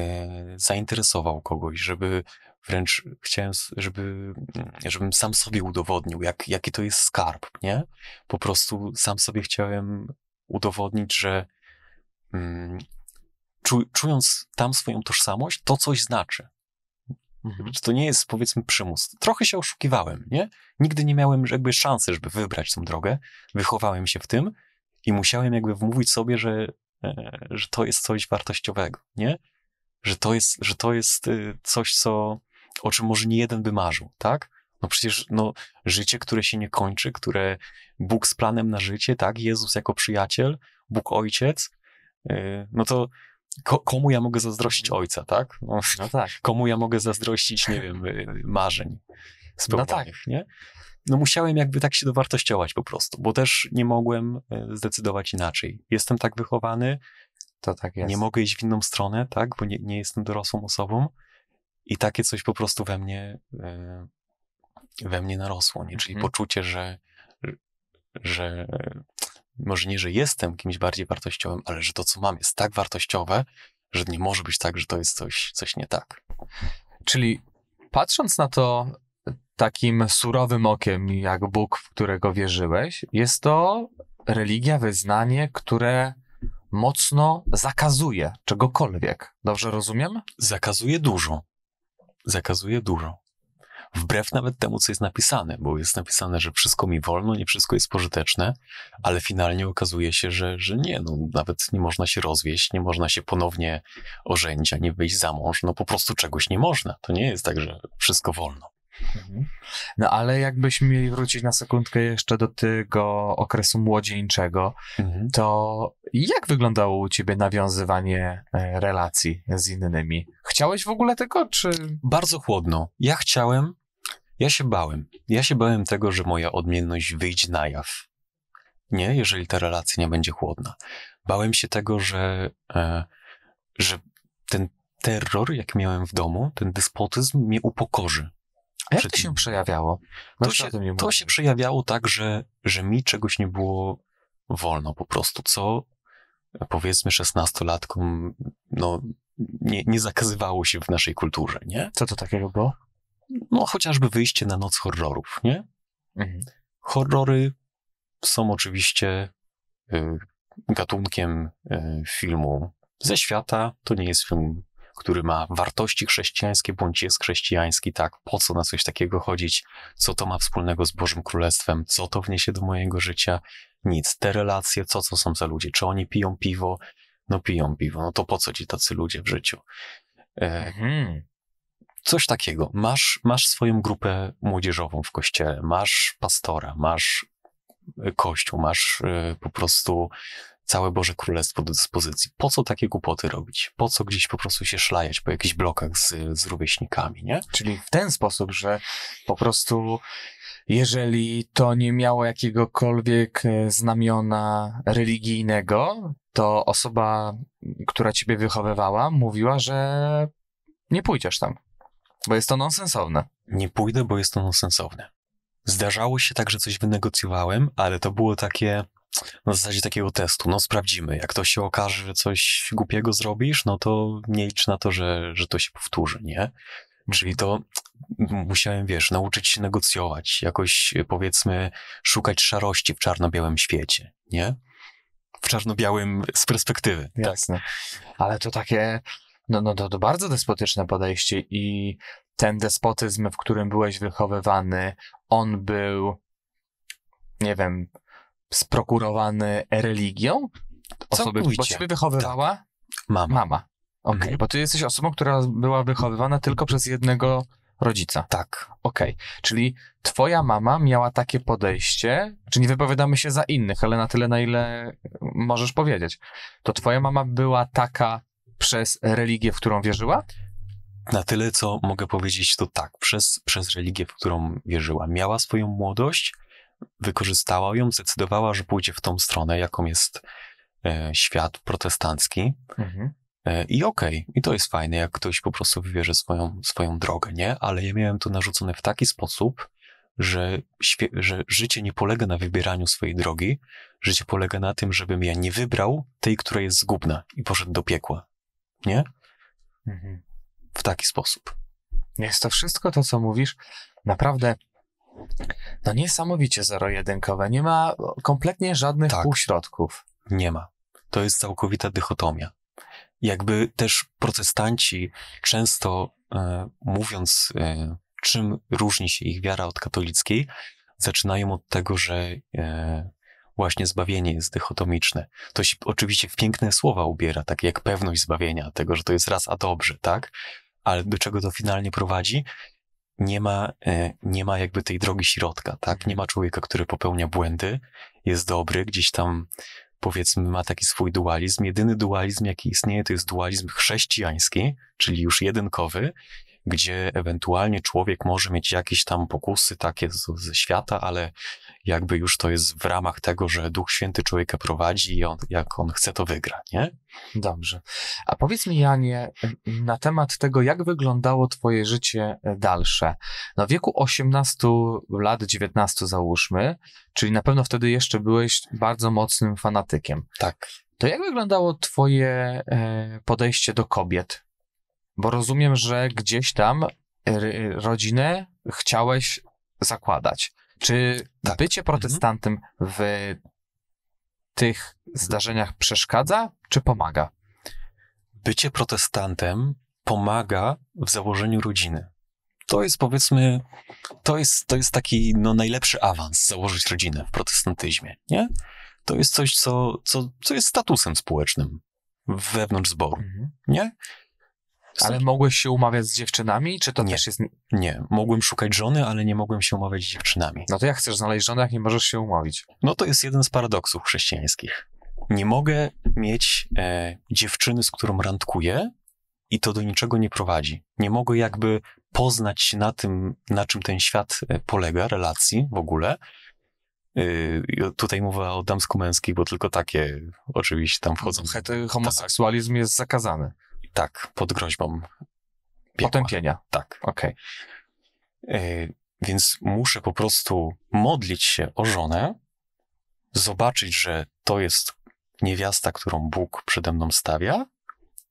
zainteresował kogoś, żeby wręcz chciałem, żeby, mm, żebym sam sobie udowodnił, jak, jaki to jest skarb, nie? Po prostu sam sobie chciałem udowodnić, że mm, czu, czując tam swoją tożsamość, to coś znaczy. Mhm. Czy to nie jest, powiedzmy, przymus? Trochę się oszukiwałem, nie? Nigdy nie miałem jakby szansy, żeby wybrać tą drogę. Wychowałem się w tym i musiałem jakby wmówić sobie, że, e, że to jest coś wartościowego, nie? Że to jest, że to jest y, coś, co, o czym może nie jeden by marzył, tak? No przecież no, życie, które się nie kończy, które Bóg z planem na życie, tak? Jezus jako przyjaciel, Bóg ojciec, y, no to Ko komu ja mogę zazdrościć mhm. ojca, tak? No, no, tak. (laughs) Komu ja mogę zazdrościć, nie wiem, y, marzeń spełnionych, no tak. nie? No musiałem jakby tak się dowartościować po prostu, bo też nie mogłem y, zdecydować inaczej. Jestem tak wychowany, to tak jest. nie mogę iść w inną stronę, tak? Bo nie, nie jestem dorosłą osobą i takie coś po prostu we mnie y, we mnie narosło, nie? Czyli mhm. poczucie, że, że może nie, że jestem kimś bardziej wartościowym, ale że to, co mam, jest tak wartościowe, że nie może być tak, że to jest coś,
coś nie tak. Czyli patrząc na to takim surowym okiem, jak Bóg, w którego wierzyłeś, jest to religia, wyznanie, które mocno zakazuje czegokolwiek. Dobrze rozumiem?
Zakazuje dużo. Zakazuje dużo wbrew nawet temu, co jest napisane, bo jest napisane, że wszystko mi wolno, nie wszystko jest pożyteczne, ale finalnie okazuje się, że, że nie, no, nawet nie można się rozwieść, nie można się ponownie orzędzia, nie wyjść za mąż, no po prostu czegoś nie można. To nie jest tak, że wszystko wolno. Mhm.
No ale jakbyśmy mieli wrócić na sekundkę jeszcze do tego okresu młodzieńczego, mhm. to jak wyglądało u ciebie nawiązywanie e, relacji z innymi? Chciałeś w ogóle tego, czy... Bardzo chłodno. Ja chciałem, ja się bałem. Ja się
bałem tego, że moja odmienność wyjdzie na jaw. Nie, jeżeli ta relacja nie będzie chłodna. Bałem się tego, że, e, że ten terror, jak miałem w domu, ten despotyzm mnie upokorzy a jak to się przejawiało? To się, to się, przejawiało tak, że, że mi czegoś nie było wolno po prostu, co powiedzmy szesnastolatkom no, nie, nie zakazywało się w naszej kulturze, nie? Co to takiego było? No chociażby wyjście na noc horrorów, nie? Mhm. Horrory są oczywiście y, gatunkiem y, filmu ze świata, to nie jest film który ma wartości chrześcijańskie bądź jest chrześcijański, tak, po co na coś takiego chodzić, co to ma wspólnego z Bożym Królestwem, co to wniesie do mojego życia, nic. Te relacje, co co są za ludzie, czy oni piją piwo, no piją piwo, no to po co ci tacy ludzie w życiu? E, mhm. Coś takiego. Masz, masz swoją grupę młodzieżową w kościele, masz pastora, masz e, kościół, masz e, po prostu całe Boże Królestwo do dyspozycji. Po co takie głupoty robić? Po co gdzieś po prostu się szlajać po jakichś
blokach z, z rówieśnikami, nie? Czyli w ten sposób, że po prostu jeżeli to nie miało jakiegokolwiek e, znamiona religijnego, to osoba, która ciebie wychowywała, mówiła, że nie pójdziesz tam, bo jest to nonsensowne. Nie pójdę, bo jest to nonsensowne.
Zdarzało się tak, że coś wynegocjowałem, ale to było takie na zasadzie takiego testu, no sprawdzimy, jak to się okaże, że coś głupiego zrobisz, no to nie licz na to, że, że to się powtórzy, nie? Czyli to musiałem, wiesz, nauczyć się negocjować, jakoś powiedzmy szukać szarości w czarno-białym świecie, nie? W
czarno-białym z perspektywy. Tak? Jasne. Tak. Ale to takie, no, no to, to bardzo despotyczne podejście i ten despotyzm, w którym byłeś wychowywany, on był, nie wiem, sprokurowany religią osoby, bo ciebie wychowywała tak. mama. mama. Okej, okay, mhm. bo ty jesteś osobą, która była wychowywana tylko przez jednego rodzica. Tak. Okej, okay. czyli twoja mama miała takie podejście, czy nie wypowiadamy się za innych, ale na tyle, na ile możesz powiedzieć. To twoja mama była taka przez religię, w którą wierzyła? Na tyle, co mogę powiedzieć, to tak, przez, przez religię, w którą wierzyła. Miała
swoją młodość, wykorzystała ją, zdecydowała, że pójdzie w tą stronę, jaką jest e, świat protestancki. Mhm. E, I okej, okay, i to jest fajne, jak ktoś po prostu wybierze swoją, swoją drogę, nie? Ale ja miałem to narzucone w taki sposób, że, że życie nie polega na wybieraniu swojej drogi, życie polega na tym, żebym ja nie wybrał tej, która jest zgubna i poszedł do piekła. Nie? Mhm. W taki sposób.
Jest to wszystko to, co mówisz, naprawdę no niesamowicie zero-jedynkowe. Nie ma kompletnie żadnych tak.
półśrodków. Nie ma. To jest całkowita dychotomia. Jakby też protestanci często e, mówiąc, e, czym różni się ich wiara od katolickiej, zaczynają od tego, że e, właśnie zbawienie jest dychotomiczne. To się oczywiście w piękne słowa ubiera, tak jak pewność zbawienia, tego, że to jest raz a dobrze, tak? Ale do czego to finalnie prowadzi? nie ma, e, nie ma jakby tej drogi środka, tak? Nie mhm. ma człowieka, który popełnia błędy, jest dobry, gdzieś tam powiedzmy ma taki swój dualizm. Jedyny dualizm, jaki istnieje, to jest dualizm chrześcijański, czyli już jedynkowy, gdzie ewentualnie człowiek może mieć jakieś tam pokusy takie ze świata, ale jakby już to jest w ramach tego, że Duch Święty człowieka prowadzi i on, jak on chce, to wygra,
nie? Dobrze. A powiedz mi, Janie, na temat tego, jak wyglądało Twoje życie e, dalsze. Na wieku 18 lat, 19 załóżmy, czyli na pewno wtedy jeszcze byłeś bardzo mocnym fanatykiem. Tak. To jak wyglądało Twoje e, podejście do kobiet? Bo rozumiem, że gdzieś tam e, rodzinę chciałeś zakładać. Czy tak. bycie mhm. protestantem w tych zdarzeniach przeszkadza, czy pomaga? Bycie protestantem pomaga
w założeniu rodziny. To jest powiedzmy, to jest, to jest taki no, najlepszy awans założyć rodzinę w protestantyzmie, nie? To jest coś, co, co, co jest statusem społecznym wewnątrz zboru, mhm.
nie? Ale mogłeś się umawiać z dziewczynami, czy to nie, też jest... Nie, mogłem szukać żony, ale nie mogłem się umawiać z dziewczynami. No to jak chcesz znaleźć żonę, jak nie możesz się umówić? No to jest jeden z paradoksów chrześcijańskich. Nie
mogę mieć e, dziewczyny, z którą randkuję i to do niczego nie prowadzi. Nie mogę jakby poznać się na tym, na czym ten świat e, polega, relacji w ogóle, e, Tutaj mowa o damsko-męskich, bo tylko takie
oczywiście tam wchodzą. Homoseksualizm jest zakazany. Tak, pod groźbą piekła. potępienia. Tak. Okej. Okay. więc muszę po prostu
modlić się o żonę, zobaczyć, że to jest niewiasta, którą Bóg przede mną stawia,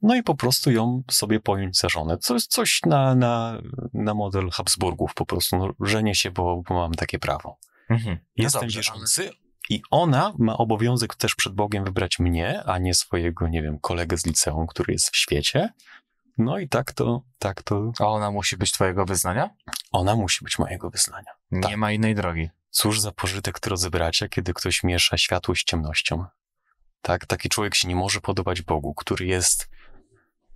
no i po prostu ją sobie pojąć za żonę. jest coś na, na, na model Habsburgów po prostu. No, żenię się, bo, bo mam takie prawo. Mhm. No Jestem dobrze, wierzący, i ona ma obowiązek też przed Bogiem wybrać mnie, a nie swojego, nie wiem, kolegę z liceum, który jest w świecie. No i tak to, tak to. A ona musi być twojego wyznania? Ona musi być mojego wyznania. Nie tak. ma innej drogi. Cóż za pożytek rozebracia, kiedy ktoś miesza światło z ciemnością. Tak, taki człowiek się nie może podobać Bogu, który jest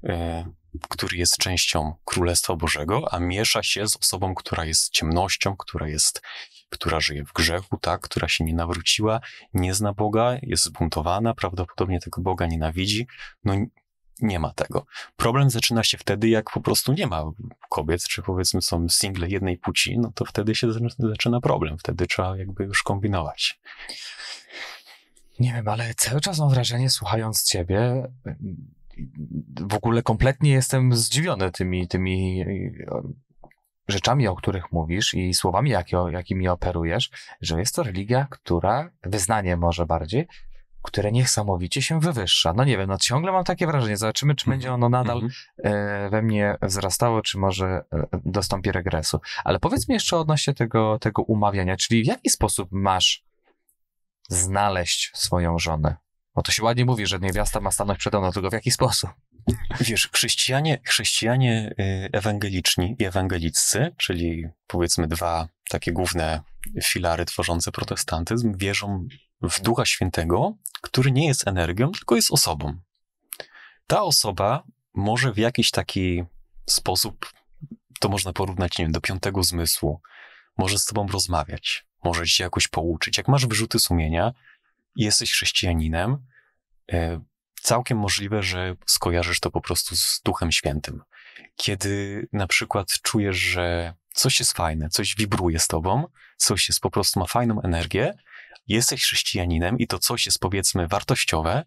E, który jest częścią Królestwa Bożego, a miesza się z osobą, która jest ciemnością, która jest, która żyje w grzechu, tak, która się nie nawróciła, nie zna Boga, jest zbuntowana, prawdopodobnie tego Boga nienawidzi. No nie ma tego. Problem zaczyna się wtedy, jak po prostu nie ma kobiet, czy powiedzmy są single jednej płci, no to wtedy się zaczyna problem. Wtedy trzeba jakby już kombinować.
Nie wiem, ale cały czas mam wrażenie, słuchając ciebie, w ogóle kompletnie jestem zdziwiony tymi, tymi rzeczami, o których mówisz i słowami, jakie, jakimi operujesz, że jest to religia, która, wyznanie może bardziej, które niesamowicie się wywyższa. No nie wiem, no ciągle mam takie wrażenie. Zobaczymy, czy będzie ono nadal mhm. e, we mnie wzrastało, czy może e, dostąpi regresu. Ale powiedz mi jeszcze odnośnie tego, tego umawiania, czyli w jaki sposób masz znaleźć swoją żonę? Bo no to się ładnie mówi, że niewiasta ma stanąć przede mną, tylko w jaki sposób? Wiesz, chrześcijanie, chrześcijanie
y, ewangeliczni i ewangeliccy, czyli powiedzmy dwa takie główne filary tworzące protestantyzm, wierzą w Ducha Świętego, który nie jest energią, tylko jest osobą. Ta osoba może w jakiś taki sposób, to można porównać, nie wiem, do piątego zmysłu, może z tobą rozmawiać, może cię jakoś pouczyć. Jak masz wyrzuty sumienia, jesteś chrześcijaninem, E, całkiem możliwe, że skojarzysz to po prostu z Duchem Świętym. Kiedy na przykład czujesz, że coś jest fajne, coś wibruje z tobą, coś jest po prostu ma fajną energię, jesteś chrześcijaninem i to coś jest powiedzmy wartościowe,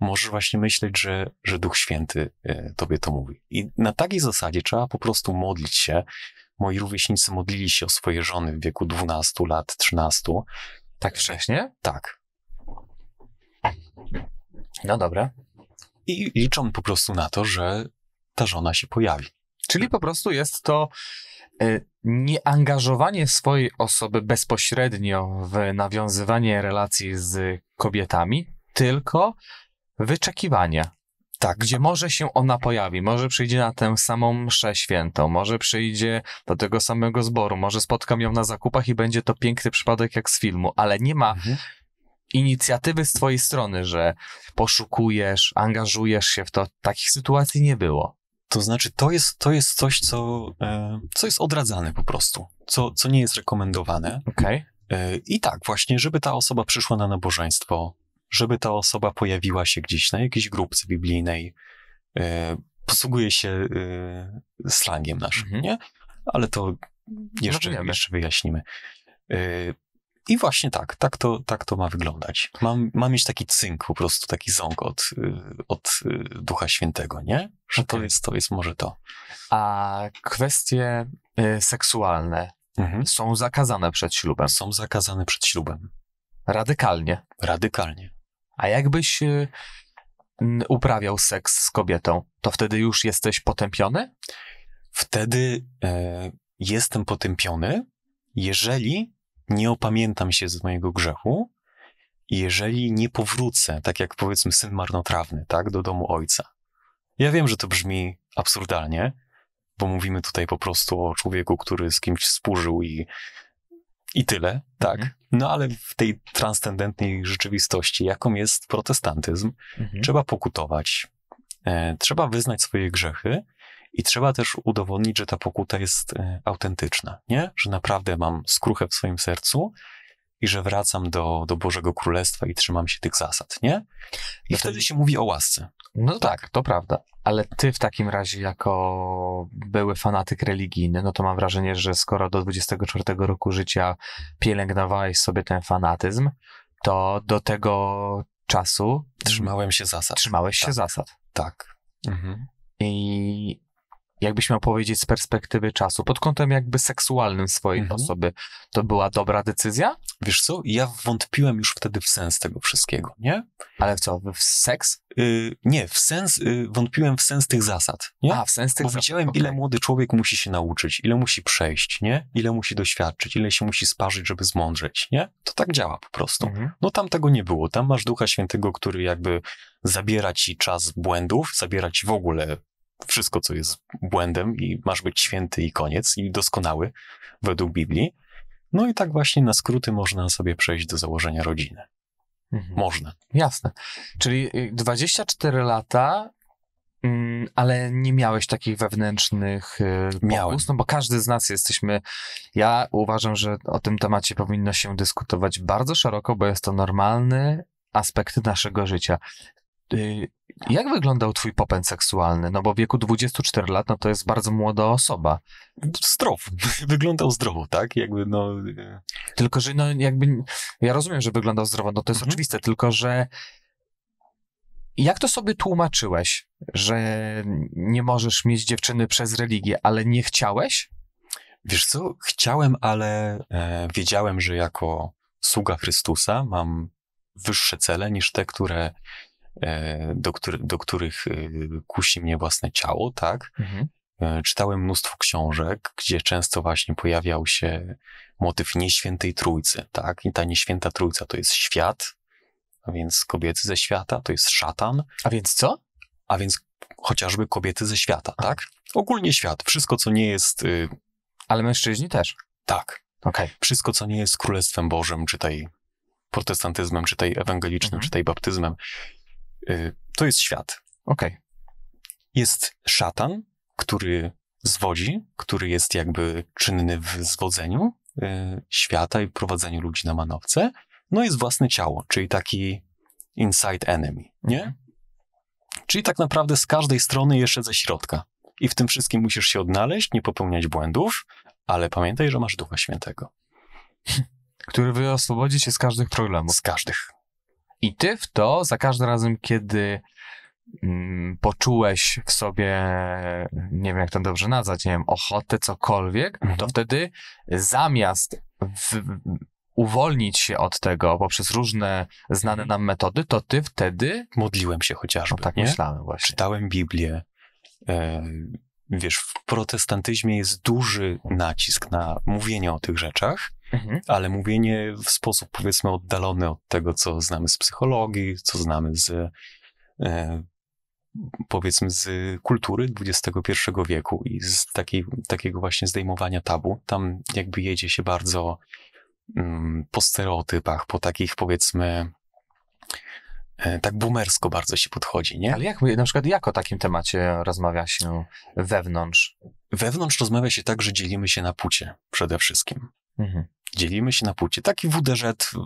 możesz właśnie myśleć, że, że Duch Święty e, tobie to mówi. I na takiej zasadzie trzeba po prostu modlić się. Moi rówieśnicy modlili się o swoje żony w wieku 12 lat, 13. Tak wcześnie? Tak.
No dobra. I liczą po prostu na to, że ta żona się pojawi. Czyli po prostu jest to y, nieangażowanie swojej osoby bezpośrednio w nawiązywanie relacji z kobietami, tylko wyczekiwanie. Tak. Gdzie może się ona pojawi, może przyjdzie na tę samą mszę świętą, może przyjdzie do tego samego zboru, może spotkam ją na zakupach i będzie to piękny przypadek jak z filmu, ale nie ma mhm inicjatywy z twojej strony, że poszukujesz, angażujesz się w to. Takich sytuacji nie było. To znaczy, to jest, to
jest coś, co, e, co jest odradzane po prostu, co, co nie jest rekomendowane. Okay. E, I tak, właśnie, żeby ta osoba przyszła na nabożeństwo, żeby ta osoba pojawiła się gdzieś na jakiejś grupce biblijnej, e, posługuje się slangiem naszym, mhm. nie? Ale to
no jeszcze,
jeszcze wyjaśnimy. I właśnie tak, tak to, tak to ma wyglądać. Mam, mam mieć taki cynk, po prostu taki
ząg od, y, od y, Ducha Świętego, nie? Że okay. to, jest, to jest może to. A kwestie y, seksualne mhm. są zakazane przed ślubem? Są zakazane przed ślubem. Radykalnie? Radykalnie. A jakbyś uprawiał seks z kobietą, to wtedy już jesteś potępiony? Wtedy e, jestem potępiony, jeżeli
nie opamiętam się z mojego grzechu, jeżeli nie powrócę, tak jak powiedzmy syn marnotrawny, tak, do domu ojca. Ja wiem, że to brzmi absurdalnie, bo mówimy tutaj po prostu o człowieku, który z kimś współżył i, i tyle, tak. Mhm. No ale w tej transcendentnej rzeczywistości, jaką jest protestantyzm, mhm. trzeba pokutować, e, trzeba wyznać swoje grzechy i trzeba też udowodnić, że ta pokuta jest e, autentyczna, nie? Że naprawdę mam skruchę w swoim sercu i że wracam do, do Bożego Królestwa i trzymam się tych zasad, nie? I no
wtedy się mówi o łasce. No tak. tak, to prawda. Ale ty w takim razie, jako były fanatyk religijny, no to mam wrażenie, że skoro do 24 roku życia pielęgnowałeś sobie ten fanatyzm, to do tego czasu. Trzymałem się zasad. Trzymałeś tak. się zasad. Tak. Mhm. I jakbyś miał powiedzieć z perspektywy czasu, pod kątem jakby seksualnym swojej mhm. osoby, to była dobra decyzja? Wiesz co, ja wątpiłem już wtedy w sens tego wszystkiego, nie? Ale w co, w
seks? Yy, nie, w sens, yy, wątpiłem w sens tych zasad,
nie? A, w sens tych Bo zasad. widziałem, okay. ile
młody człowiek musi się nauczyć, ile musi przejść, nie? Ile musi doświadczyć, ile się musi sparzyć, żeby zmądrzeć, nie? To tak działa po prostu. Mhm. No tam tego nie było. Tam masz Ducha Świętego, który jakby zabiera ci czas błędów, zabiera ci w ogóle wszystko, co jest błędem i masz być święty i koniec i doskonały według Biblii. No i tak właśnie na skróty można sobie przejść do założenia rodziny.
Mhm. Można. Jasne. Czyli 24 y, lata, mm, ale nie miałeś takich wewnętrznych y, Miałem. no bo każdy z nas jesteśmy, ja uważam, że o tym temacie powinno się dyskutować bardzo szeroko, bo jest to normalny aspekt naszego życia. Y, jak wyglądał twój popęd seksualny? No bo w wieku 24 lat, no to jest bardzo młoda osoba. Zdrow. (laughs) Wyglądał zdrowo, tak? Jakby no... Y. Tylko, że no jakby... Ja rozumiem, że wyglądał zdrowo, no to jest mhm. oczywiste, tylko, że jak to sobie tłumaczyłeś, że nie możesz mieć dziewczyny przez religię, ale nie chciałeś? Wiesz co, chciałem, ale e, wiedziałem, że
jako sługa Chrystusa mam wyższe cele niż te, które E, do, który, do których e, kusi mnie własne ciało, tak? Mhm. E, czytałem mnóstwo książek, gdzie często właśnie pojawiał się motyw nieświętej trójcy, tak? I ta nieświęta trójca to jest świat, a więc kobiety ze świata, to jest szatan. A więc co? A więc chociażby kobiety ze świata, a. tak? Ogólnie świat, wszystko co nie jest... Y... Ale mężczyźni też? Tak. Okay. Wszystko co nie jest Królestwem Bożym, czy tej protestantyzmem, czy tej ewangelicznym, mhm. czy tej baptyzmem, Y, to jest świat. Okej. Okay. Jest szatan, który zwodzi, który jest jakby czynny w zwodzeniu y, świata i prowadzeniu ludzi na manowce. No jest własne ciało, czyli taki inside enemy, nie? Mhm. Czyli tak naprawdę z każdej strony jeszcze ze środka. I w tym wszystkim musisz się odnaleźć, nie popełniać błędów, ale pamiętaj, że masz Ducha Świętego.
(laughs) Który wyosobodzi się cię z każdych problemów. Z każdych. I ty w to za każdym razem, kiedy mm, poczułeś w sobie, nie wiem jak to dobrze nazwać, nie wiem, ochotę, cokolwiek, mhm. to wtedy zamiast w, uwolnić się od tego poprzez różne znane nam metody, to ty wtedy... Modliłem się chociażby. No, tak nie? myślałem właśnie. Czytałem Biblię. E, wiesz, w
protestantyzmie jest duży nacisk na mówienie o tych rzeczach, Mhm. Ale mówienie w sposób powiedzmy oddalony od tego, co znamy z psychologii, co znamy z e, powiedzmy z kultury XXI wieku i z takiego właśnie zdejmowania tabu. Tam jakby jedzie się bardzo
mm, po stereotypach, po takich powiedzmy e, tak boomersko bardzo się podchodzi, nie? Ale jak, na przykład jak o takim temacie rozmawia się wewnątrz? Wewnątrz rozmawia się tak, że dzielimy się na płcie przede wszystkim. Mhm. Dzielimy się na płcie.
Taki WDŻ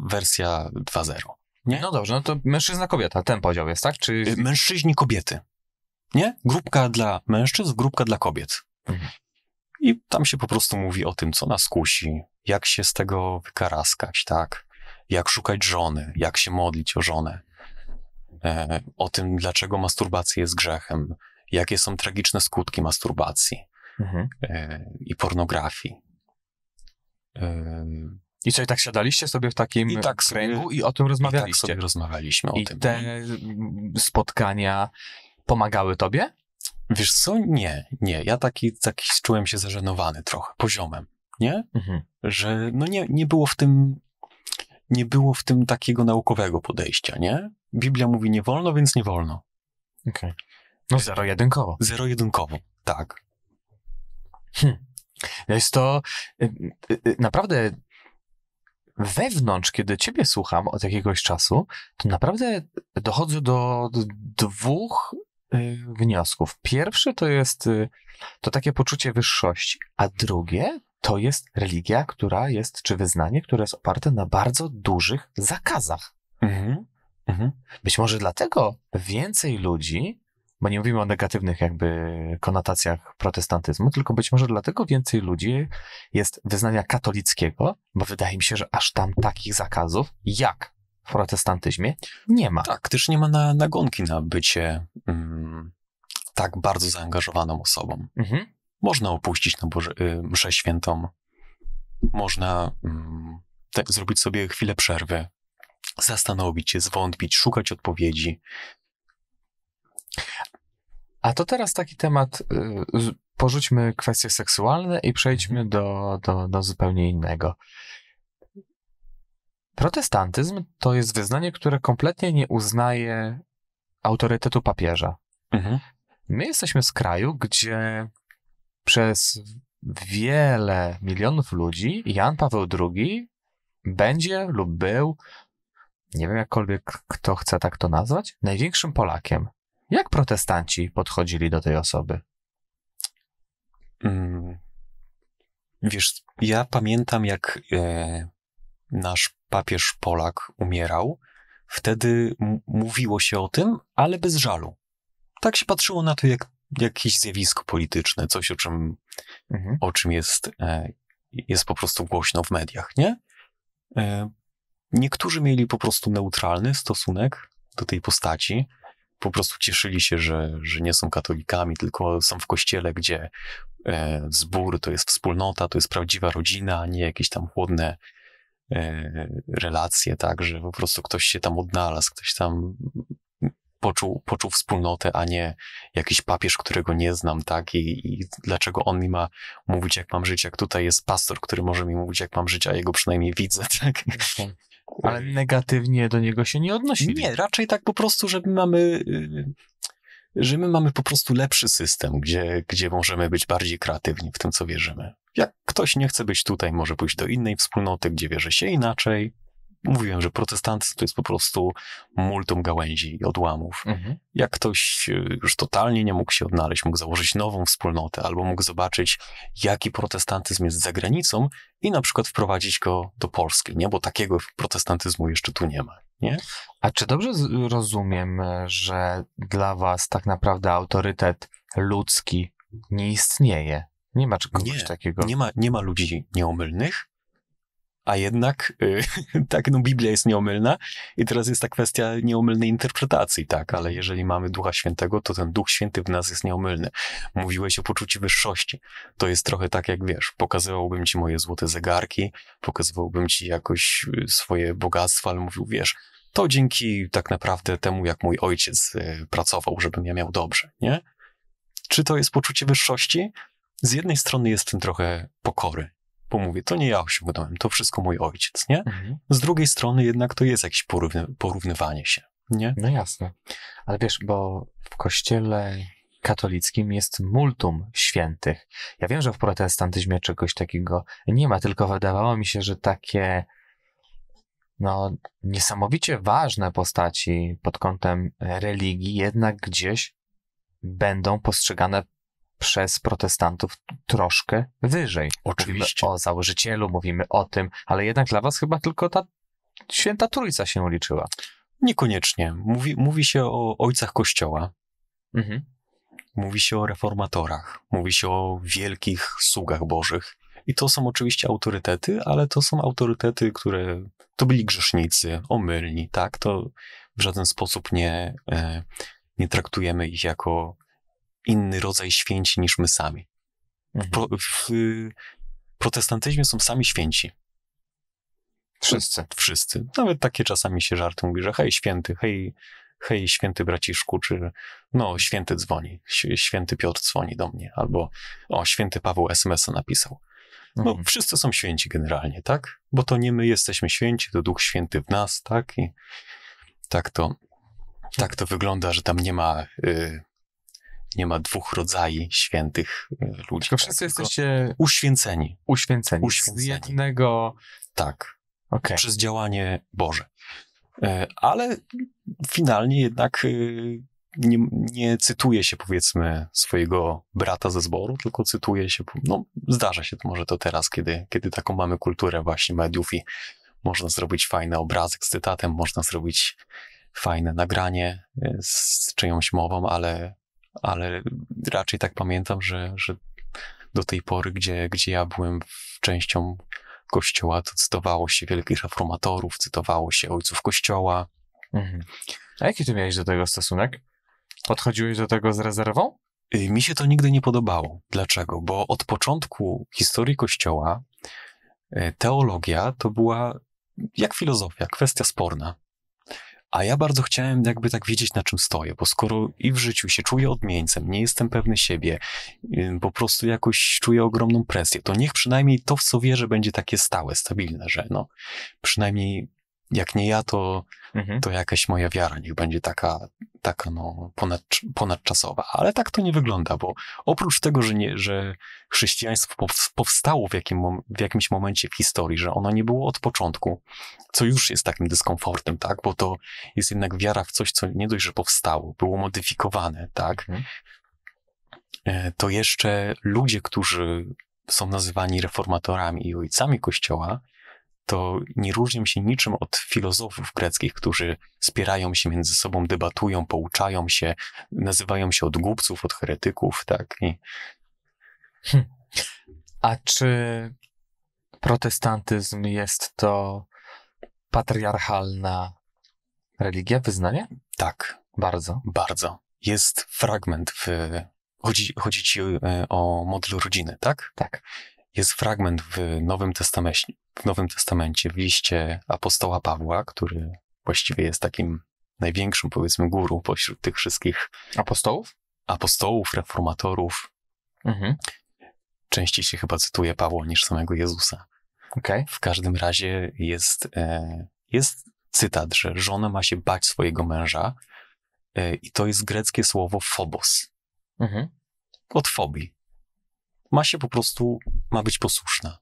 wersja 2.0. Nie? No dobrze, no to mężczyzna, kobieta, ten podział jest, tak? Czy... Y, mężczyźni, kobiety. Nie? Grupka dla mężczyzn, grupka dla kobiet. Mhm. I tam się po prostu mówi o tym, co nas kusi, jak się z tego wykaraskać, tak? Jak szukać żony, jak się modlić o żonę. E, o tym, dlaczego masturbacja jest grzechem, jakie są tragiczne skutki masturbacji mhm. e, i pornografii i co, i tak
siadaliście sobie w takim I tak kręgu i o tym rozmawialiście? I tak sobie rozmawialiśmy o I tym. I te spotkania pomagały tobie? Wiesz co, nie, nie. Ja taki,
taki czułem się zażenowany trochę poziomem, nie? Mhm. Że no nie, nie było w tym, nie było w tym takiego naukowego podejścia, nie? Biblia mówi nie wolno, więc
nie wolno. Okej. Okay. No zero-jedynkowo. Zero-jedynkowo, tak. Hm. Jest to y, y, y, naprawdę wewnątrz, kiedy ciebie słucham od jakiegoś czasu, to naprawdę dochodzę do dwóch wniosków. Pierwszy to jest to takie poczucie wyższości, a drugie to jest religia, która jest, czy wyznanie, które jest oparte na bardzo dużych zakazach. Mhm. Mhm. Być może dlatego więcej ludzi bo nie mówimy o negatywnych jakby konotacjach protestantyzmu, tylko być może dlatego więcej ludzi jest wyznania katolickiego, bo wydaje mi się, że aż tam takich zakazów jak w protestantyzmie nie ma. Tak, też nie ma na, nagonki
na bycie mm, tak bardzo zaangażowaną osobą. Mhm. Można opuścić na Boże, y, mszę świętą, można mm, te, zrobić sobie chwilę przerwy, zastanowić się, zwątpić, szukać odpowiedzi,
a to teraz taki temat, y, porzućmy kwestie seksualne i przejdźmy do, do, do zupełnie innego. Protestantyzm to jest wyznanie, które kompletnie nie uznaje autorytetu papieża. Mhm. My jesteśmy z kraju, gdzie przez wiele milionów ludzi Jan Paweł II będzie lub był, nie wiem jakkolwiek kto chce tak to nazwać, największym Polakiem. Jak protestanci podchodzili do tej osoby?
Mm. Wiesz, ja pamiętam, jak e, nasz papież Polak umierał. Wtedy mówiło się o tym, ale bez żalu. Tak się patrzyło na to, jak jakieś zjawisko polityczne, coś, o czym, mhm. o czym jest, e, jest po prostu głośno w mediach, nie? E, niektórzy mieli po prostu neutralny stosunek do tej postaci po prostu cieszyli się, że, że nie są katolikami, tylko są w kościele, gdzie e, zbór to jest wspólnota, to jest prawdziwa rodzina, a nie jakieś tam chłodne e, relacje, tak, że po prostu ktoś się tam odnalazł, ktoś tam poczuł, poczuł wspólnotę, a nie jakiś papież, którego nie znam, tak? I, I dlaczego on mi ma mówić, jak mam żyć, jak tutaj jest pastor, który może mi mówić, jak mam żyć, a jego przynajmniej widzę,
(laughs) tak? Okay. Ale negatywnie do niego się nie odnosi. Nie, raczej tak po prostu, że my mamy, y,
że my mamy po prostu lepszy system, gdzie, gdzie możemy być bardziej kreatywni w tym, co wierzymy. Jak ktoś nie chce być tutaj, może pójść do innej wspólnoty, gdzie wierzy się inaczej, mówiłem, że protestantyzm to jest po prostu multum gałęzi i odłamów. Mhm. Jak ktoś e, już totalnie nie mógł się odnaleźć, mógł założyć nową wspólnotę albo mógł zobaczyć, jaki protestantyzm jest za granicą i na przykład wprowadzić go do Polski, nie? Bo takiego protestantyzmu jeszcze tu nie ma.
Nie? A czy dobrze rozumiem, e, że dla was tak naprawdę autorytet ludzki nie istnieje? Nie ma czegoś nie, takiego. Nie ma, nie ma ludzi nieomylnych, a jednak
yy, (laughs) tak, no Biblia jest nieomylna i teraz jest ta kwestia nieomylnej interpretacji, tak, ale jeżeli mamy Ducha Świętego, to ten Duch Święty w nas jest nieomylny. Mówiłeś o poczuciu wyższości. To jest trochę tak, jak wiesz, pokazywałbym ci moje złote zegarki, pokazywałbym ci jakoś y, swoje bogactwa, ale mówił, wiesz, to dzięki tak naprawdę temu, jak mój ojciec y, pracował, żebym ja miał dobrze, nie? Czy to jest poczucie wyższości? Z jednej strony jest w tym trochę pokory, bo mówię, to nie ja osiągnąłem, to wszystko mój ojciec, nie? Mhm. Z drugiej strony jednak to jest jakieś porówny, porównywanie się, nie? No jasne.
Ale wiesz, bo w kościele katolickim jest multum świętych. Ja wiem, że w protestantyzmie czegoś takiego nie ma, tylko wydawało mi się, że takie no, niesamowicie ważne postaci pod kątem religii jednak gdzieś będą postrzegane przez protestantów troszkę wyżej. Oczywiście. Mówimy o założycielu, mówimy o tym, ale jednak dla was chyba tylko ta święta trójca się liczyła. Niekoniecznie. Mówi, mówi się o
ojcach kościoła. Mhm. Mówi się o reformatorach, mówi się o wielkich sługach bożych. I to są oczywiście autorytety, ale to są autorytety, które to byli grzesznicy, omylni, tak? To w żaden sposób nie, e, nie traktujemy ich jako inny rodzaj święci niż my sami. Mhm. Pro, w, protestantyzmie są sami święci. Wszyscy. Wszyscy. Nawet takie czasami się żarty mówi, że hej święty, hej, hej święty braciszku, czy no święty dzwoni, święty Piotr dzwoni do mnie, albo o święty Paweł SMS-a napisał. No, mhm. wszyscy są święci generalnie, tak? Bo to nie my jesteśmy święci, to Duch Święty w nas, tak? I tak to, tak to wygląda, że tam nie ma y, nie ma dwóch rodzajów świętych e, ludzi. Tylko tak? wszyscy jesteście uświęceni. Uświęceni. uświęceni. Z jednego... Tak. Okay. Przez działanie Boże. E, ale finalnie jednak e, nie, nie cytuje się powiedzmy swojego brata ze zboru, tylko cytuje się, no zdarza się to może to teraz, kiedy, kiedy taką mamy kulturę właśnie mediów i można zrobić fajny obrazek z cytatem, można zrobić fajne nagranie z czyjąś mową, ale ale raczej tak pamiętam, że, że do tej pory, gdzie, gdzie ja byłem częścią kościoła, to cytowało się wielkich reformatorów, cytowało się ojców kościoła. Mhm. A jaki ty miałeś do tego stosunek? Podchodziłeś do tego z rezerwą? Y, mi się to nigdy nie podobało. Dlaczego? Bo od początku historii Kościoła y, teologia to była jak filozofia, kwestia sporna. A ja bardzo chciałem jakby tak wiedzieć, na czym stoję, bo skoro i w życiu się czuję odmieńcem, nie jestem pewny siebie, po prostu jakoś czuję ogromną presję, to niech przynajmniej to, w co wierzę, będzie takie stałe, stabilne, że no, przynajmniej jak nie ja, to, mhm. to jakaś moja wiara niech będzie taka, taka no, ponad, ponadczasowa. Ale tak to nie wygląda, bo oprócz tego, że, nie, że chrześcijaństwo powstało w, jakim, w jakimś momencie w historii, że ono nie było od początku, co już jest takim dyskomfortem, tak? Bo to jest jednak wiara w coś, co nie dość, że powstało, było modyfikowane, tak? Mhm. E, to jeszcze ludzie, którzy są nazywani reformatorami i ojcami Kościoła, to nie różnią się niczym od filozofów greckich, którzy spierają się między sobą, debatują, pouczają się, nazywają się od głupców, od heretyków, tak? I...
Hm. A czy protestantyzm jest to patriarchalna religia, wyznanie? Tak. Bardzo.
Bardzo. Jest fragment w. Chodzi, chodzi ci e, o model rodziny, tak? Tak. Jest fragment w Nowym Testamencie, w Nowym Testamencie, w liście apostoła Pawła, który właściwie jest takim największym, powiedzmy, guru pośród tych wszystkich apostołów? Apostołów, reformatorów. Mhm. Częściej się chyba cytuje Pawła niż samego Jezusa. Okay. W każdym razie jest, e, jest cytat, że żona ma się bać swojego męża e, i to jest greckie słowo phobos. Mhm. Od fobii ma się po prostu, ma być posłuszna.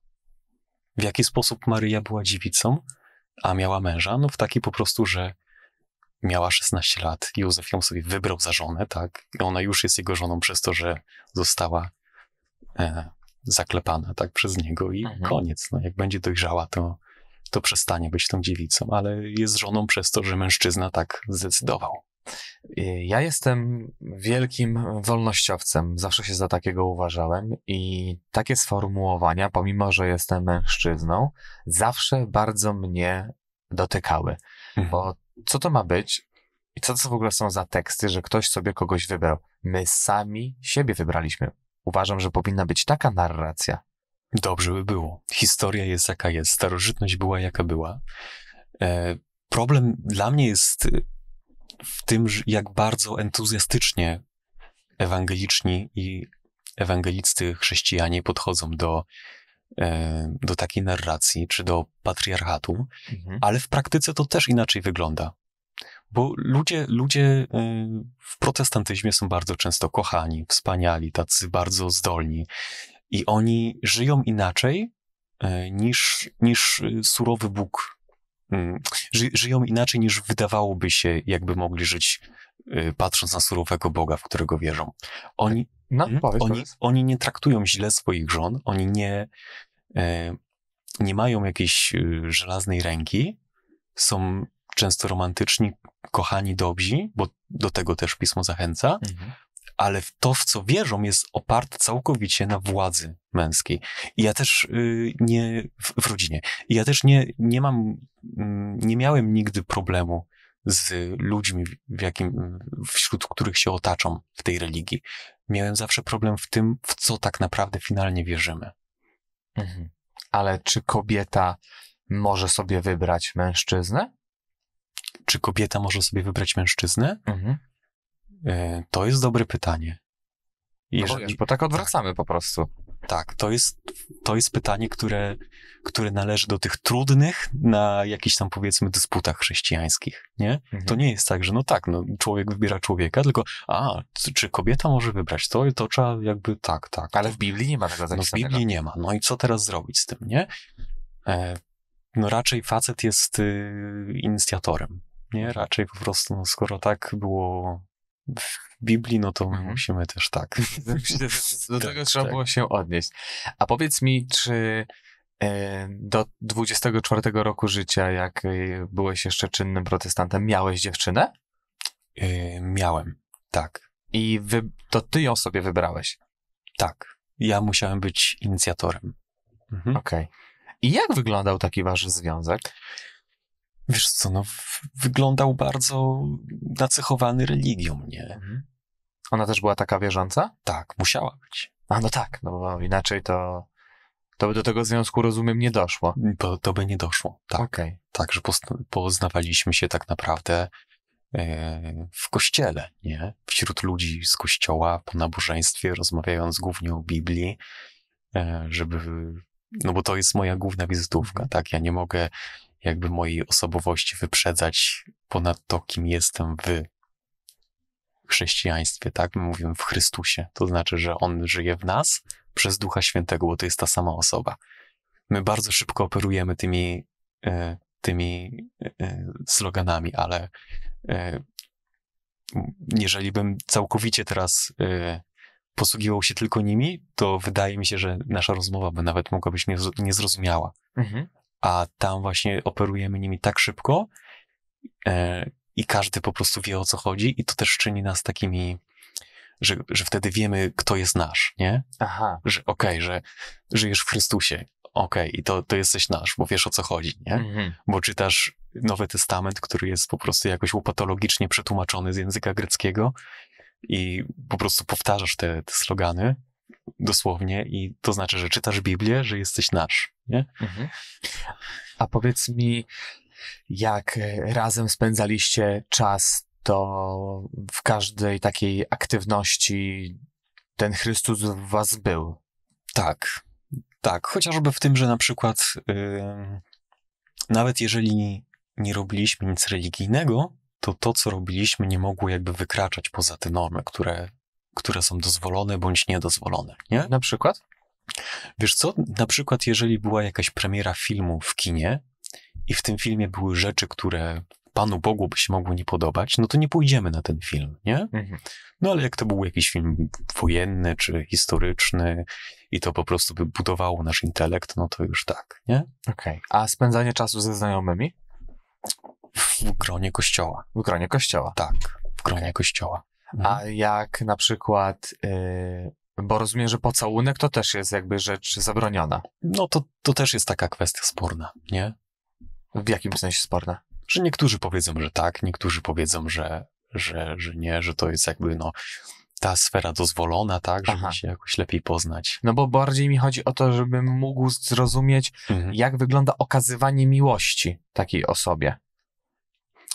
W jaki sposób Maryja była dziewicą, a miała męża? No w taki po prostu, że miała 16 lat, Józef ją sobie wybrał za żonę, tak? I ona już jest jego żoną przez to, że została e, zaklepana, tak? Przez niego i mhm. koniec. No jak będzie dojrzała, to, to przestanie
być tą dziewicą, ale jest żoną przez to, że mężczyzna tak zdecydował. Y, ja jestem wielkim wolnościowcem, zawsze się za takiego uważałem i takie sformułowania, pomimo że jestem mężczyzną, zawsze bardzo mnie dotykały. Mhm. Bo co to ma być? I co to w ogóle są za teksty, że ktoś sobie kogoś wybrał? My sami siebie wybraliśmy. Uważam, że powinna być taka narracja. Dobrze by było. Historia jest jaka jest, starożytność była jaka była.
E, problem dla mnie jest y, w tym, jak bardzo entuzjastycznie ewangeliczni i ewangeliccy chrześcijanie podchodzą do, e, do takiej narracji czy do patriarchatu, mhm. ale w praktyce to też inaczej wygląda. Bo ludzie, ludzie e, w protestantyzmie są bardzo często kochani, wspaniali, tacy bardzo zdolni i oni żyją inaczej e, niż, niż surowy Bóg Mm. ży, żyją inaczej niż wydawałoby się, jakby mogli żyć y, patrząc na surowego Boga, w którego wierzą. Oni, tak. no, mhm. powiedz, oni, powiedz. oni nie traktują źle swoich żon, oni nie, e, nie mają jakiejś y, żelaznej ręki, są często romantyczni, kochani, dobrzy, bo do tego też pismo zachęca. Mhm ale to, w co wierzą, jest oparte całkowicie na władzy męskiej. I ja też y, nie, w, w, rodzinie, i ja też nie, nie mam, mm, nie miałem nigdy problemu z ludźmi, w jakim, wśród
których się otaczam w tej religii. Miałem zawsze
problem w tym, w co tak naprawdę
finalnie wierzymy. Mhm. Ale czy kobieta może sobie wybrać mężczyznę? Czy kobieta może sobie wybrać mężczyznę? Mhm.
E, to jest dobre pytanie. No Jeżeli... bo, bo tak odwracamy tak. po prostu. Tak, to jest, to jest pytanie, które, które należy do tych trudnych na jakichś tam powiedzmy dysputach chrześcijańskich, nie? Mhm. To nie jest tak, że no tak, no, człowiek wybiera człowieka, tylko a, czy kobieta może wybrać to to trzeba jakby tak, tak. Ale w Biblii nie ma tego zapisanego. No w Biblii nie ma, no i co teraz zrobić z tym, nie? E, no raczej facet jest y, inicjatorem, nie? Mhm. Raczej po prostu, no, skoro tak było
w Biblii, no to my mhm. musimy też tak. (laughs) Do tego tak, trzeba tak. było się odnieść. A powiedz mi, czy e, do 24 roku życia, jak e, byłeś jeszcze czynnym protestantem, miałeś dziewczynę? Yy, miałem, tak. I wy, to ty ją sobie wybrałeś? Tak. Ja musiałem być inicjatorem. Mhm. Okej. Okay. I jak wyglądał taki wasz związek?
wiesz co, no, wyglądał bardzo nacechowany religią,
nie? Mhm. Ona też była taka wierząca? Tak, musiała być. A no tak, no bo inaczej to, to by do tego związku, rozumiem, nie doszło. Mm, to by nie doszło, tak. Okay.
Tak, że poznawaliśmy się tak naprawdę e, w kościele, nie? Wśród ludzi z kościoła, po nabożeństwie, rozmawiając głównie o Biblii, e, żeby, no bo to jest moja główna wizytówka, mhm. tak? Ja nie mogę jakby mojej osobowości wyprzedzać ponad to, kim jestem w chrześcijaństwie, tak? My mówimy w Chrystusie. To znaczy, że On żyje w nas przez Ducha Świętego, bo to jest ta sama osoba. My bardzo szybko operujemy tymi, e, tymi e, sloganami, ale e, jeżeli bym całkowicie teraz posługiwał się tylko nimi, to wydaje mi się, że nasza rozmowa by nawet mogła być niezrozumiała. Mhm a tam właśnie operujemy nimi tak szybko e, i każdy po prostu wie o co chodzi i to też czyni nas takimi, że, że wtedy wiemy, kto jest nasz, nie? Aha. Że okej, okay, że żyjesz w Chrystusie, okej, okay, i to, to jesteś nasz, bo wiesz o co chodzi, nie? Mhm. Bo czytasz Nowy Testament, który jest po prostu jakoś upatologicznie przetłumaczony z języka greckiego i po prostu powtarzasz te, te slogany dosłownie i to znaczy, że czytasz Biblię, że jesteś nasz,
nie? Mhm. A powiedz mi, jak e, razem spędzaliście czas, to w każdej takiej aktywności ten Chrystus w was był.
Tak, tak. Chociażby w tym, że na przykład yy, nawet jeżeli nie robiliśmy nic religijnego, to to, co robiliśmy, nie mogło jakby wykraczać poza te normy, które które są dozwolone bądź niedozwolone, nie? Na przykład? Wiesz co, na przykład jeżeli była jakaś premiera filmu w kinie i w tym filmie były rzeczy, które Panu Bogu by się mogło nie podobać, no to nie pójdziemy na ten film, nie? Mhm. No ale jak to był jakiś film wojenny czy historyczny i to po prostu by budowało nasz intelekt, no to już tak,
nie? Okej. Okay. A spędzanie czasu ze znajomymi? W gronie kościoła. W gronie kościoła. Tak, w gronie okay. kościoła. Mhm. A jak na przykład, yy, bo rozumiem, że pocałunek to też jest jakby rzecz zabroniona. No to, to też jest taka kwestia sporna, nie? W jakim
sensie sporna? Że niektórzy powiedzą, że tak, niektórzy powiedzą, że, że, że nie, że to jest jakby no ta sfera dozwolona, tak, żeby Aha. się jakoś lepiej poznać.
No bo bardziej mi chodzi o to, żebym mógł zrozumieć, mhm. jak wygląda okazywanie miłości takiej osobie.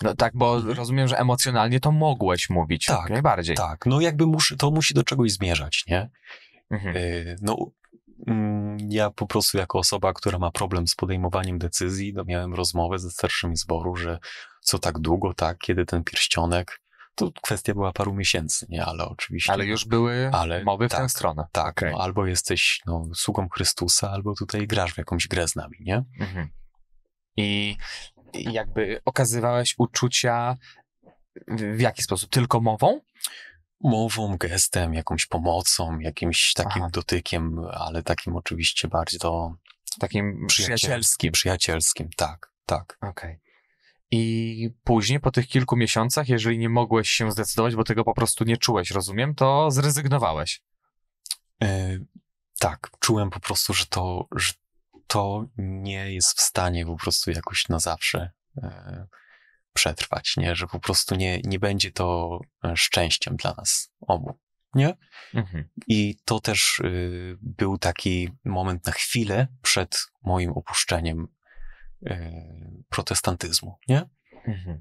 No tak, bo mhm. rozumiem, że emocjonalnie to mogłeś mówić tak, najbardziej. Tak, no jakby to musi do czegoś zmierzać, nie? Mhm. Y, no,
mm, ja po prostu jako osoba, która ma problem z podejmowaniem decyzji, no miałem rozmowę ze starszymi zboru, że co tak długo, tak, kiedy ten pierścionek, to kwestia była paru miesięcy, nie, ale oczywiście. Ale już były ale, mowy w tak, tę stronę. Tak, okay. no, albo jesteś no, sługą Chrystusa, albo tutaj grasz w jakąś grę z nami, nie? Mhm. I jakby okazywałeś uczucia w jaki sposób? Tylko mową? Mową, gestem, jakąś pomocą, jakimś takim Aha. dotykiem, ale takim oczywiście bardziej do... Takim przyjacielskim. Przyjacielskim, tak, tak. Okej. Okay.
I później, po tych kilku miesiącach, jeżeli nie mogłeś się zdecydować, bo tego po prostu nie czułeś, rozumiem, to zrezygnowałeś. Yy, tak,
czułem po prostu, że to, że to nie jest w stanie po prostu jakoś na zawsze e, przetrwać, nie? Że po prostu nie, nie będzie to e, szczęściem dla nas obu, nie? Mhm. I to też y, był taki moment na chwilę przed moim opuszczeniem y, protestantyzmu,
nie? Mhm.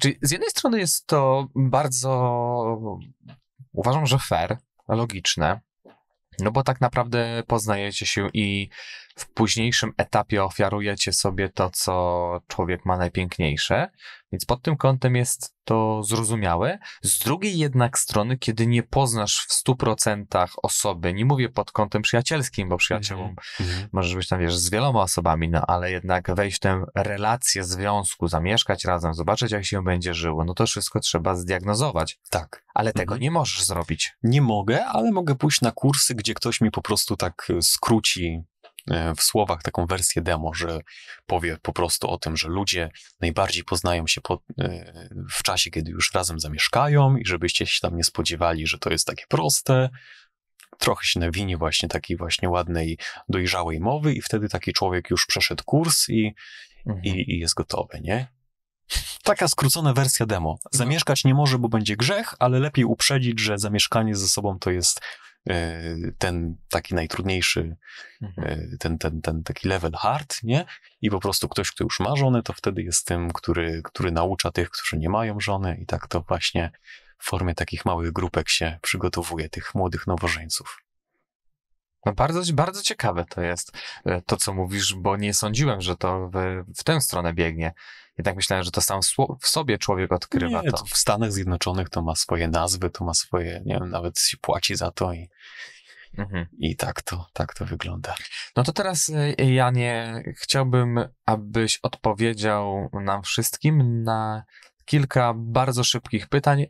Czyli z jednej strony jest to bardzo, uważam, że fair, logiczne, no bo tak naprawdę poznajecie się i w późniejszym etapie ofiarujecie sobie to, co człowiek ma najpiękniejsze, więc pod tym kątem jest to zrozumiałe. Z drugiej jednak strony, kiedy nie poznasz w 100% osoby, nie mówię pod kątem przyjacielskim, bo przyjacielą mm -hmm. możesz być tam, wiesz, z wieloma osobami, no ale jednak wejść w tę relację związku, zamieszkać razem, zobaczyć, jak się będzie żyło, no to wszystko trzeba zdiagnozować. Tak. Ale tego mm -hmm. nie możesz zrobić. Nie mogę, ale mogę pójść na kursy,
gdzie ktoś mi po prostu tak y, skróci E, w słowach taką wersję demo, że powie po prostu o tym, że ludzie najbardziej poznają się po, e, w czasie, kiedy już razem zamieszkają i żebyście się tam nie spodziewali, że to jest takie proste. Trochę się nawini właśnie takiej właśnie ładnej, dojrzałej mowy i wtedy taki człowiek już przeszedł kurs i, mhm. i, i jest gotowy, nie? Taka skrócona wersja demo. No. Zamieszkać nie może, bo będzie grzech, ale lepiej uprzedzić, że zamieszkanie ze sobą to jest E, ten taki najtrudniejszy, mhm. e, ten, ten, ten taki level hard, nie? I po prostu ktoś, kto już ma żonę, to wtedy jest tym, który, który naucza tych, którzy nie mają żony i tak to właśnie w formie takich małych grupek się przygotowuje tych młodych nowożeńców.
No bardzo, bardzo ciekawe to jest e, to, co mówisz, bo nie sądziłem, że to w, w tę stronę biegnie. Jednak myślałem, że to sam w sobie człowiek odkrywa nie, to. W Stanach
Zjednoczonych to ma swoje nazwy, to ma swoje, nie wiem, nawet się płaci za to i, mhm. i tak, to, tak to wygląda.
No to teraz, y, y, Janie, chciałbym, abyś odpowiedział nam wszystkim na kilka bardzo szybkich pytań,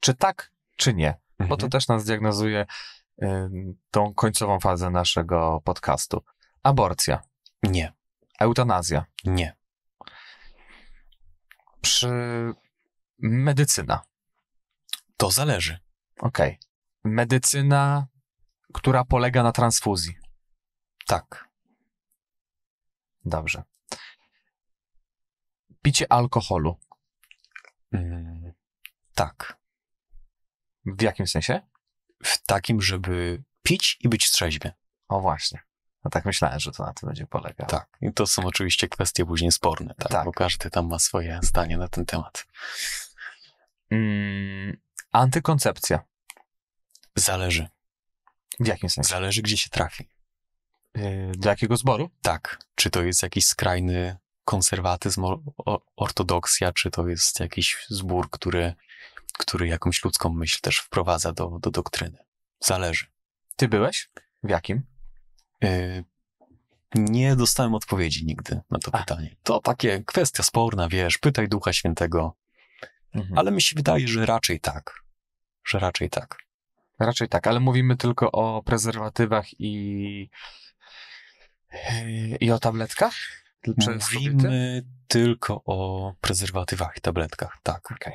czy tak, czy nie, bo to mhm. też nas diagnozuje y, tą końcową fazę naszego podcastu. Aborcja. Nie. Eutanazja. Nie przy medycyna.
To zależy.
Okej. Okay. Medycyna, która polega na transfuzji. Tak. Dobrze. Picie alkoholu. Mm, tak. W jakim sensie? W takim, żeby pić i być trzeźwy. O właśnie. No tak myślałem, że to na tym będzie
polegać. Tak. I to są oczywiście kwestie później sporne, tak? tak. Bo każdy tam ma swoje zdanie na ten temat.
Mm, antykoncepcja. Zależy. W jakim sensie? Zależy, gdzie się trafi. Yy, do jakiego zboru? Tak. Czy to jest jakiś skrajny
konserwatyzm, ortodoksja, czy to jest jakiś zbór, który, który jakąś ludzką myśl też wprowadza do, do doktryny. Zależy. Ty byłeś? W jakim? Yy, nie dostałem odpowiedzi nigdy na to A. pytanie. To takie kwestia sporna, wiesz, pytaj Ducha Świętego. Mhm. Ale mi się wydaje,
że raczej tak. Że raczej tak. Raczej tak, ale mówimy tylko o prezerwatywach i, yy, i o tabletkach? Czy mówimy tylko o prezerwatywach i tabletkach, tak. Okay.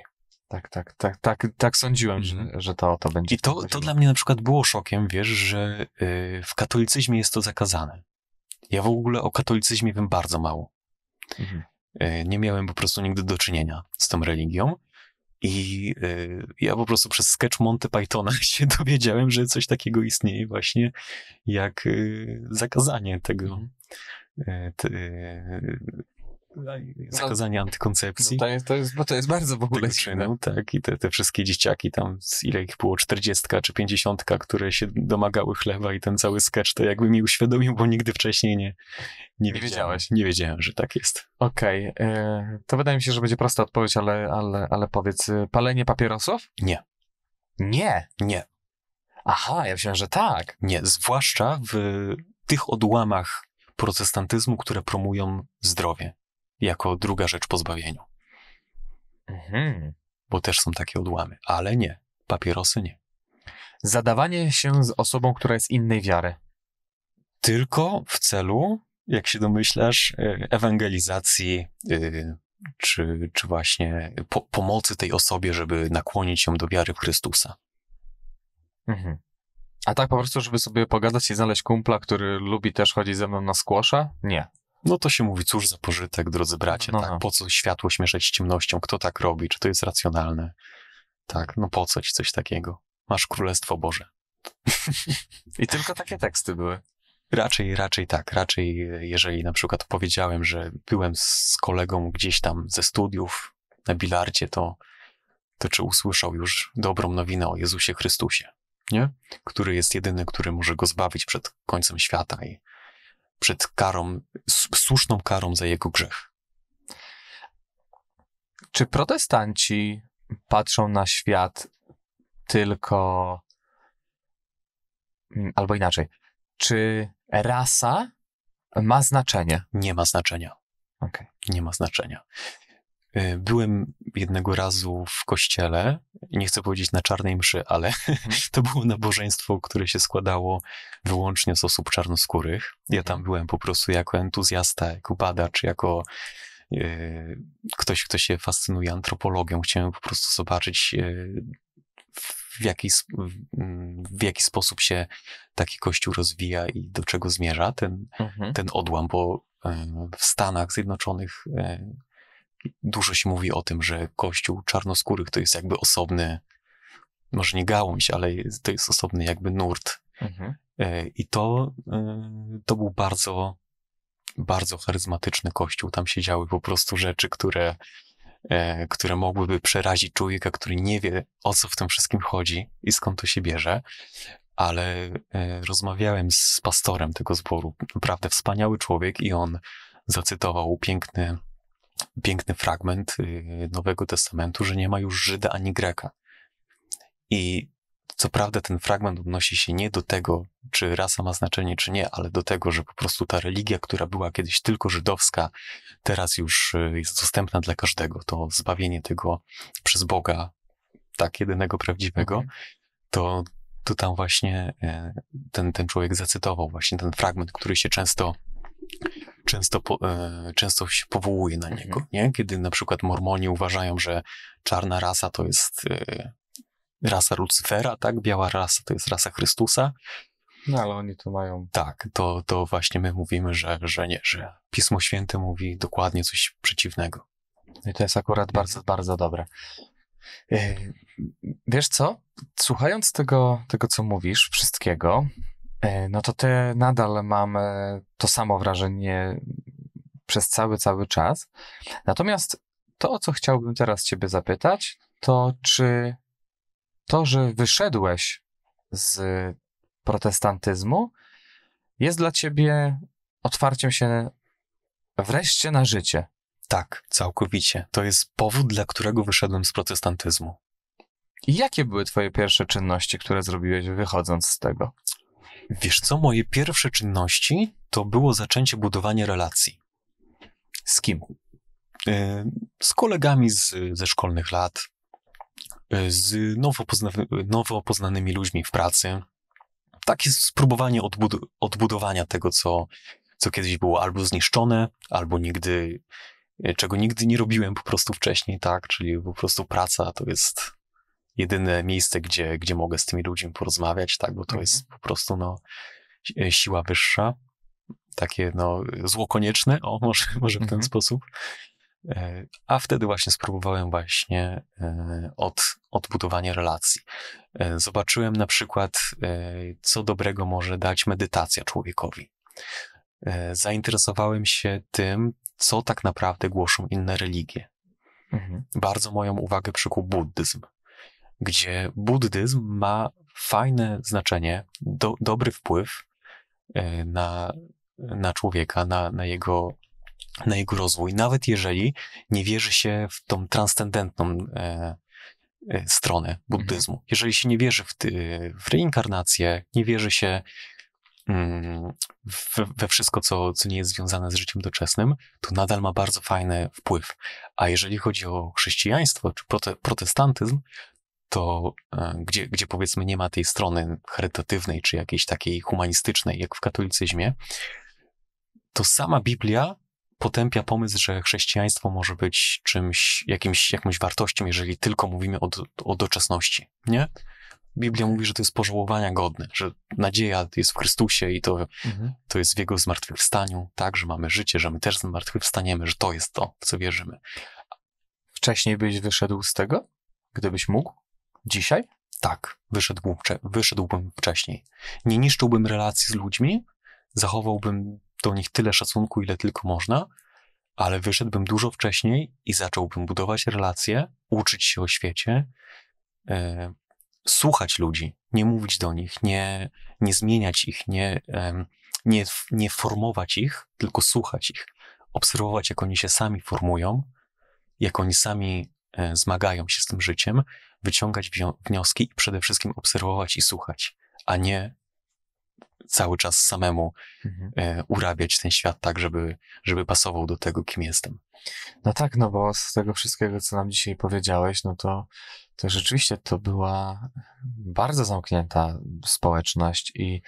Tak,
tak, tak, tak, tak sądziłem, że, mhm. że to, to będzie. I to, to dla mnie na przykład było szokiem, wiesz, że y, w katolicyzmie jest to zakazane. Ja w ogóle o katolicyzmie wiem bardzo mało. Mhm. Y, nie miałem po prostu nigdy do czynienia z tą religią. I y, ja po prostu przez sketch Monty Pythona (laughs) się dowiedziałem, że coś takiego istnieje właśnie jak zakazanie tego, mhm zakazanie no antykoncepcji. No to, jest, to, jest, to jest bardzo w ogóle czynu, Tak, i te, te wszystkie dzieciaki tam, z ile ich było, 40 czy 50, które się domagały chleba i ten cały sketch to jakby mi uświadomił, bo nigdy wcześniej nie, nie, nie wiedziałeś. Nie wiedziałem, że tak
jest. Okej, okay. E, to wydaje mi się, że będzie prosta odpowiedź, ale, ale, ale powiedz, y, palenie papierosów? Nie. Nie? Nie. Aha, ja myślałem, że tak.
Nie, zwłaszcza w tych odłamach protestantyzmu, które promują zdrowie jako druga rzecz po zbawieniu. Mhm. Bo też są takie odłamy, ale nie, papierosy nie. Zadawanie się z osobą, która jest innej wiary. Tylko w celu, jak się domyślasz, e, ewangelizacji e, czy, czy właśnie po, pomocy tej osobie, żeby nakłonić ją do wiary Chrystusa.
Mhm. A tak po prostu, żeby sobie pogadać i znaleźć kumpla, który lubi też chodzić ze mną na skłosze? Nie no to się mówi, cóż za
pożytek, drodzy bracie, no. Tak? tak? Po co światło śmieszać z ciemnością? Kto tak robi? Czy to jest racjonalne? Tak, no po co ci coś takiego? Masz Królestwo Boże. (laughs) I tylko takie teksty były. Raczej, raczej tak. Raczej, jeżeli na przykład powiedziałem, że byłem z kolegą gdzieś tam ze studiów na bilarcie, to, to czy usłyszał już dobrą nowinę o Jezusie Chrystusie, nie? Który jest jedyny, który może go zbawić przed końcem świata i przed karą, słuszną karą za jego
grzech. Czy protestanci patrzą na świat tylko. Mm, albo inaczej, czy rasa ma znaczenie? Nie ma znaczenia.
Okay. Nie ma znaczenia. E, byłem jednego razu w kościele, nie chcę powiedzieć na czarnej mszy, ale mhm. (laughs) to było nabożeństwo, które się składało wyłącznie z osób czarnoskórych. Ja tam mhm. byłem po prostu jako entuzjasta, jako badacz, jako e, ktoś, kto się fascynuje antropologią. Chciałem po prostu zobaczyć e, w jaki, w jaki sposób się taki kościół rozwija i do czego zmierza ten, mhm. ten odłam, bo w Stanach Zjednoczonych dużo się mówi o tym, że kościół czarnoskórych to jest jakby osobny, może nie gałąź, ale to jest osobny jakby nurt. Mhm. E, I to, e, to był bardzo, bardzo charyzmatyczny kościół. Tam się działy po prostu rzeczy, które, e, które mogłyby przerazić człowieka, który nie wie, o co w tym wszystkim chodzi i skąd to się bierze. Ale rozmawiałem z pastorem tego zboru, naprawdę wspaniały człowiek, i on zacytował piękny piękny fragment y, Nowego Testamentu, że nie ma już Żyda ani Greka. I co prawda ten fragment odnosi się nie do tego, czy rasa ma znaczenie, czy nie, ale do tego, że po prostu ta religia, która była kiedyś tylko żydowska, teraz już y, jest dostępna dla każdego. To zbawienie tego przez Boga, tak, jedynego prawdziwego, mhm. to, to tam właśnie y, ten, ten człowiek zacytował właśnie ten fragment, który się często często, po, e, często się powołuje na niego, mhm. nie? Kiedy na przykład Mormoni uważają, że czarna rasa to jest e, rasa Lucyfera, tak? Biała rasa to jest rasa Chrystusa. No ale oni to mają. Tak, to, to właśnie my mówimy, że, że nie, że Pismo Święte mówi dokładnie coś przeciwnego. I to jest akurat bardzo, bardzo dobre.
E, wiesz co? Słuchając tego, tego co mówisz, wszystkiego, E, no to te nadal mam e, to samo wrażenie przez cały, cały czas. Natomiast to, o co chciałbym teraz Ciebie zapytać, to czy to, że wyszedłeś z protestantyzmu, jest dla Ciebie otwarciem się wreszcie na życie? Tak, całkowicie. To jest powód, dla którego wyszedłem z protestantyzmu. I jakie były Twoje pierwsze czynności, które zrobiłeś wychodząc z tego?
Wiesz co, moje pierwsze czynności to było zaczęcie budowania relacji. Z kim? E, z kolegami z, ze szkolnych lat, e, z nowo, pozna, nowo poznanymi ludźmi w pracy. Takie spróbowanie odbud odbudowania tego, co, co kiedyś było albo zniszczone, albo nigdy, e, czego nigdy nie robiłem po prostu wcześniej, tak? Czyli po prostu praca to jest jedyne miejsce, gdzie, gdzie mogę z tymi ludźmi porozmawiać, tak, bo to mhm. jest po prostu no, e, siła wyższa, takie no, zło konieczne, o, (laughs) może, może w ten mhm. sposób. E, a wtedy właśnie spróbowałem właśnie e, od, odbudowanie relacji. Zobaczyłem na przykład, co dobrego może dać medytacja człowiekowi. Zainteresowałem się tym, co tak naprawdę głoszą inne religie. Mhm. Bardzo moją uwagę przykuł buddyzm gdzie buddyzm ma fajne znaczenie, do, dobry wpływ e, na, na człowieka, na, na, jego, na jego rozwój, nawet jeżeli nie wierzy się w tą transcendentną e, e, stronę buddyzmu. Mhm. Jeżeli się nie wierzy w, w reinkarnację, nie wierzy się mm, we, we wszystko, co, co nie jest związane z życiem doczesnym, to nadal ma bardzo fajny wpływ. A jeżeli chodzi o chrześcijaństwo czy prote, protestantyzm, to e, gdzie, gdzie powiedzmy nie ma tej strony charytatywnej czy jakiejś takiej humanistycznej, jak w katolicyzmie, to sama Biblia potępia pomysł, że chrześcijaństwo może być czymś, jakimś, jakąś wartością, jeżeli tylko mówimy o, o doczesności, nie? Biblia mówi, że to jest pożałowania godne, że nadzieja jest w Chrystusie i to, mhm. to jest w Jego zmartwychwstaniu, tak, że mamy życie, że my też zmartwychwstaniemy, że to jest to, w co wierzymy. Wcześniej byś wyszedł z tego, gdybyś mógł? Dzisiaj? Tak, wyszedłbym, wyszedłbym wcześniej. Nie niszczyłbym relacji z ludźmi, zachowałbym do nich tyle szacunku, ile tylko można, ale wyszedłbym dużo wcześniej i zacząłbym budować relacje, uczyć się o świecie, e, słuchać ludzi, nie mówić do nich, nie, nie zmieniać ich, nie, nie, nie formować ich, tylko słuchać ich, obserwować, jak oni się sami formują, jak oni sami E, zmagają się z tym życiem, wyciągać wnioski i przede wszystkim obserwować i słuchać, a nie cały czas samemu mhm. E, urabiać ten świat tak, żeby, żeby pasował do tego, kim
jestem. No tak, no bo z tego wszystkiego, co nam dzisiaj powiedziałeś, no to, to rzeczywiście to była bardzo zamknięta społeczność i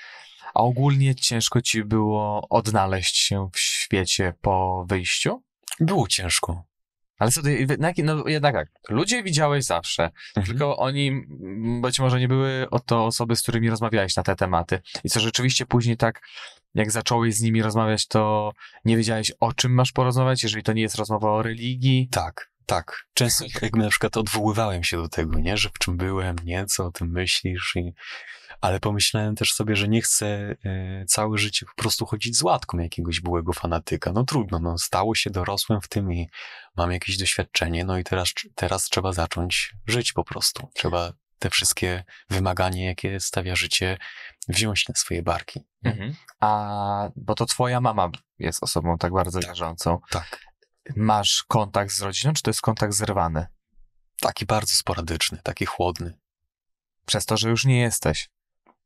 a ogólnie ciężko ci było odnaleźć się w świecie po wyjściu? Było ciężko. Ale co, na jaki, no jednak tak, ludzie widziałeś zawsze, mhm. tylko oni być może nie były to osoby, z którymi rozmawiałeś na te tematy. I co rzeczywiście później tak, jak zacząłeś z nimi rozmawiać, to nie wiedziałeś o czym masz porozmawiać, jeżeli to nie jest rozmowa o religii. Tak, tak. Często jak na przykład odwoływałem się do tego, nie,
że w czym byłem, nie, co o tym myślisz i ale pomyślałem też sobie, że nie chcę e, całe życie po prostu chodzić z łatką jakiegoś byłego fanatyka. No trudno, no stało się, dorosłem w tym i mam jakieś doświadczenie, no i teraz, teraz trzeba zacząć żyć po prostu.
Trzeba te wszystkie wymagania, jakie stawia życie, wziąć na swoje barki. Mhm. A, bo to twoja mama jest osobą tak bardzo tak, wierzącą. Tak. Masz kontakt z rodziną, czy to jest kontakt zerwany? Taki bardzo sporadyczny, taki chłodny. Przez to, że już nie jesteś.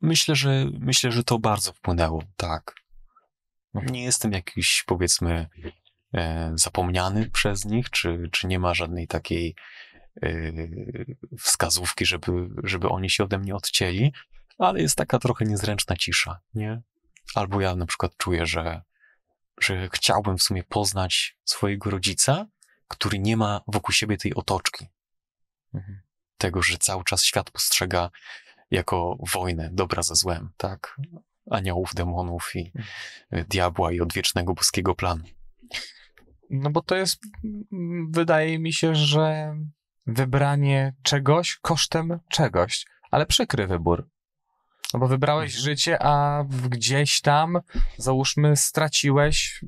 Myślę, że myślę, że to bardzo
wpłynęło, tak. Mhm. Nie jestem jakiś, powiedzmy, e, zapomniany przez nich, czy, czy nie ma żadnej takiej e, wskazówki, żeby, żeby oni się ode mnie odcięli, ale jest taka trochę niezręczna cisza, nie? Albo ja na przykład czuję, że, że chciałbym w sumie poznać swojego rodzica, który nie ma wokół siebie tej otoczki. Mhm. Tego, że cały czas świat postrzega jako wojnę dobra ze złem, tak? Aniołów, demonów i mhm. diabła i odwiecznego boskiego planu.
No bo to jest, wydaje mi się, że wybranie czegoś kosztem czegoś, ale przykry wybór. No bo wybrałeś mhm. życie, a gdzieś tam, załóżmy, straciłeś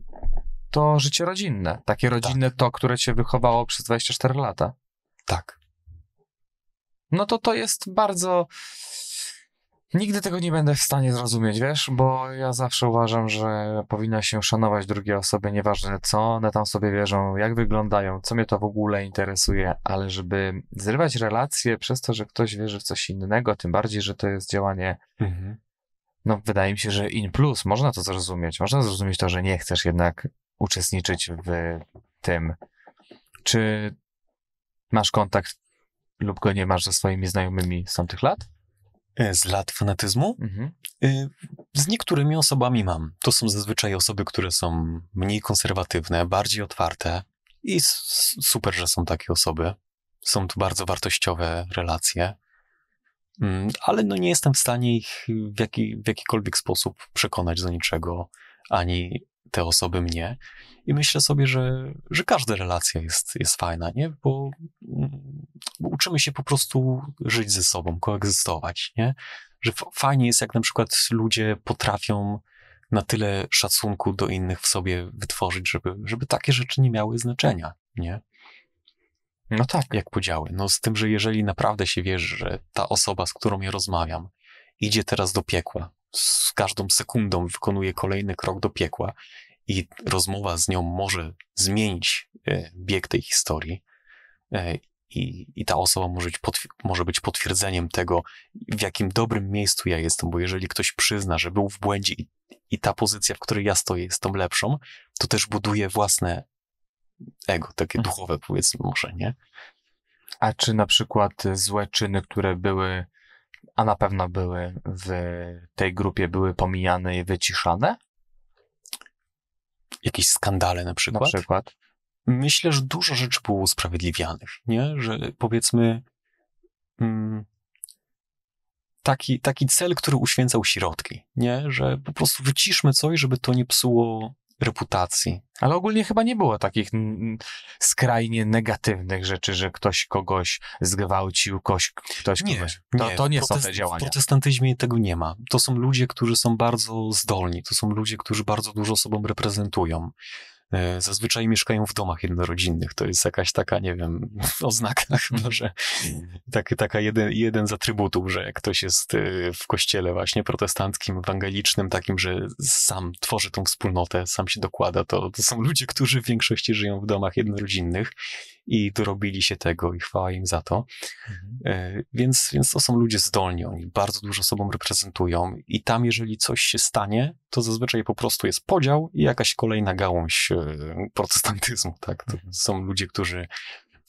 to życie rodzinne. Takie tak. rodzinne tak. to, które cię wychowało przez 24 lata. Tak no to to jest bardzo. Nigdy tego nie będę w stanie zrozumieć, wiesz, bo ja zawsze uważam, że powinno się szanować drugie osoby, nieważne co one tam sobie wierzą, jak wyglądają, co mnie to w ogóle interesuje, ale żeby zrywać relacje przez to, że ktoś wierzy w coś innego, tym bardziej, że to jest działanie, mhm. no wydaje mi się, że in plus, można to zrozumieć, można zrozumieć to, że nie chcesz jednak uczestniczyć w tym. Czy masz kontakt lub go nie masz ze swoimi znajomymi z tamtych lat? E, z lat fanatyzmu? Mhm. E, z
niektórymi osobami mam. To są zazwyczaj osoby, które są mniej konserwatywne, bardziej otwarte i super, że są takie osoby. Są to bardzo wartościowe relacje, mm, ale no nie jestem w stanie ich w, jaki, w jakikolwiek sposób przekonać do niczego, ani te osoby mnie. I myślę sobie, że, że każda relacja jest, jest fajna, nie? Bo, bo mm, uczymy się po prostu żyć ze sobą, koegzystować, nie? Że fajnie jest, jak na przykład ludzie potrafią na tyle szacunku do innych w sobie wytworzyć, żeby, żeby takie rzeczy nie miały znaczenia, nie? No tak. Jak podziały. No z tym, że jeżeli naprawdę się wierzy, że ta osoba, z którą ja rozmawiam, idzie teraz do piekła, z każdą sekundą wykonuje kolejny krok do piekła i rozmowa z nią może zmienić e, bieg tej historii. E, I, i ta osoba może być, może być potwierdzeniem tego, w jakim dobrym miejscu ja jestem, bo jeżeli ktoś przyzna, że był w błędzie i, i ta pozycja, w której ja stoję, jest tą lepszą, to też buduje własne
ego, takie mhm. duchowe, powiedzmy, może, nie? A czy na przykład e, złe czyny, które były a na pewno były w tej grupie, były pomijane i wyciszane? Jakieś skandale na przykład? Na przykład.
Myślę, że dużo rzeczy było usprawiedliwianych, nie? Że powiedzmy, mm, taki, taki cel, który uświęcał środki, nie? Że po prostu wyciszmy coś, żeby to nie psuło reputacji.
Ale ogólnie chyba nie było takich skrajnie negatywnych rzeczy, że ktoś kogoś zgwałcił, ktoś, ktoś nie, kogoś. To nie, to nie Protest, są te działania. W protestantyzmie tego nie ma. To są
ludzie, którzy są bardzo zdolni, to są ludzie, którzy bardzo dużo sobą reprezentują. E, zazwyczaj mieszkają w domach jednorodzinnych. To jest jakaś taka, nie wiem, (laughs) oznaka mhm. chyba, że taki taka jeden, jeden z atrybutów, że ktoś jest e, w kościele właśnie protestanckim, ewangelicznym, takim, że sam tworzy tą wspólnotę, sam się dokłada, to, to są ludzie, którzy w większości żyją w domach jednorodzinnych i dorobili się tego i chwała im za to. Mhm. E, więc, więc to są ludzie zdolni, oni bardzo dużo sobą reprezentują i tam, jeżeli coś się stanie, to zazwyczaj po prostu jest podział i jakaś kolejna gałąź e, protestantyzmu, tak? To mhm. są ludzie, którzy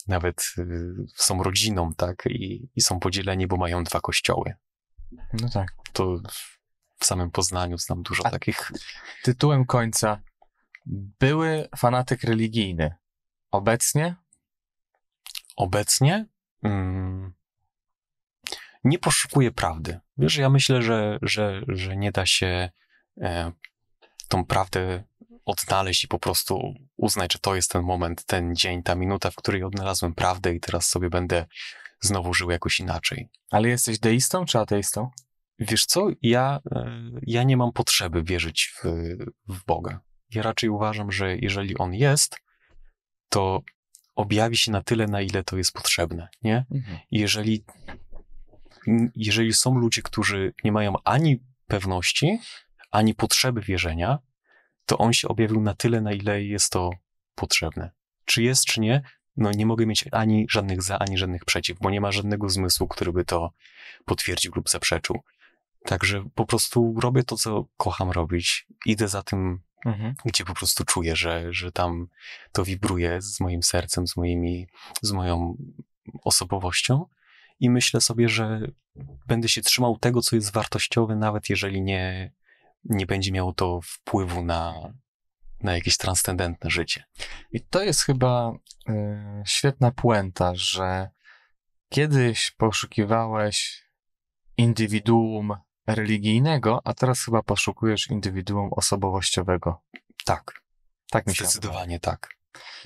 nawet e, są rodziną, tak? I, I są podzieleni, bo mają dwa kościoły. No tak. To w samym Poznaniu znam
dużo A takich. Tytułem końca. Były fanatyk religijny. Obecnie obecnie mm,
nie poszukuję prawdy. Wiesz, ja myślę, że, że, że nie da się e, tą prawdę odnaleźć i po prostu uznać, że to jest ten moment, ten dzień, ta minuta, w której odnalazłem prawdę i teraz sobie będę znowu żył jakoś inaczej. Ale jesteś deistą czy ateistą? Wiesz co, ja, e, ja nie mam potrzeby wierzyć w, w Boga. Ja raczej uważam, że jeżeli On jest, to objawi się na tyle, na ile to jest potrzebne, nie? Mhm. Jeżeli, jeżeli są ludzie, którzy nie mają ani pewności, ani potrzeby wierzenia, to on się objawił na tyle, na ile jest to potrzebne. Czy jest, czy nie, no nie mogę mieć ani żadnych za, ani żadnych przeciw, bo nie ma żadnego zmysłu, który by to potwierdził lub zaprzeczył. Także po prostu robię to, co kocham robić. Idę za tym, Mhm. gdzie po prostu czuję, że, że tam to wibruje z moim sercem, z, moimi, z moją osobowością. I myślę sobie, że będę się trzymał tego, co jest wartościowe, nawet jeżeli nie, nie będzie miało to wpływu na, na jakieś transcendentne życie.
I to jest chyba y, świetna puenta, że kiedyś poszukiwałeś indywiduum religijnego, a teraz chyba poszukujesz indywiduum osobowościowego. Tak. Tak mi się Zdecydowanie tak.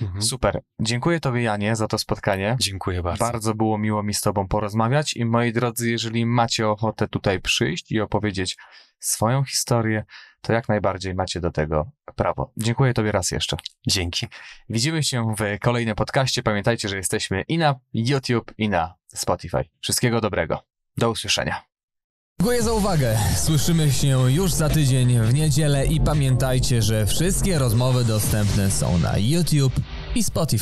Mhm. Super. Dziękuję Tobie, Janie, za to spotkanie. Dziękuję bardzo. Bardzo było miło mi z Tobą porozmawiać. I moi drodzy, jeżeli macie ochotę tutaj przyjść i opowiedzieć swoją historię, to jak najbardziej macie do tego prawo. Dziękuję Tobie raz jeszcze. Dzięki. Widzimy się w kolejnym podcaście. Pamiętajcie, że jesteśmy i na YouTube, i na Spotify. Wszystkiego dobrego. Do usłyszenia. Dziękuję za uwagę. Słyszymy się już za tydzień w niedzielę i pamiętajcie, że wszystkie rozmowy dostępne są na YouTube
i Spotify.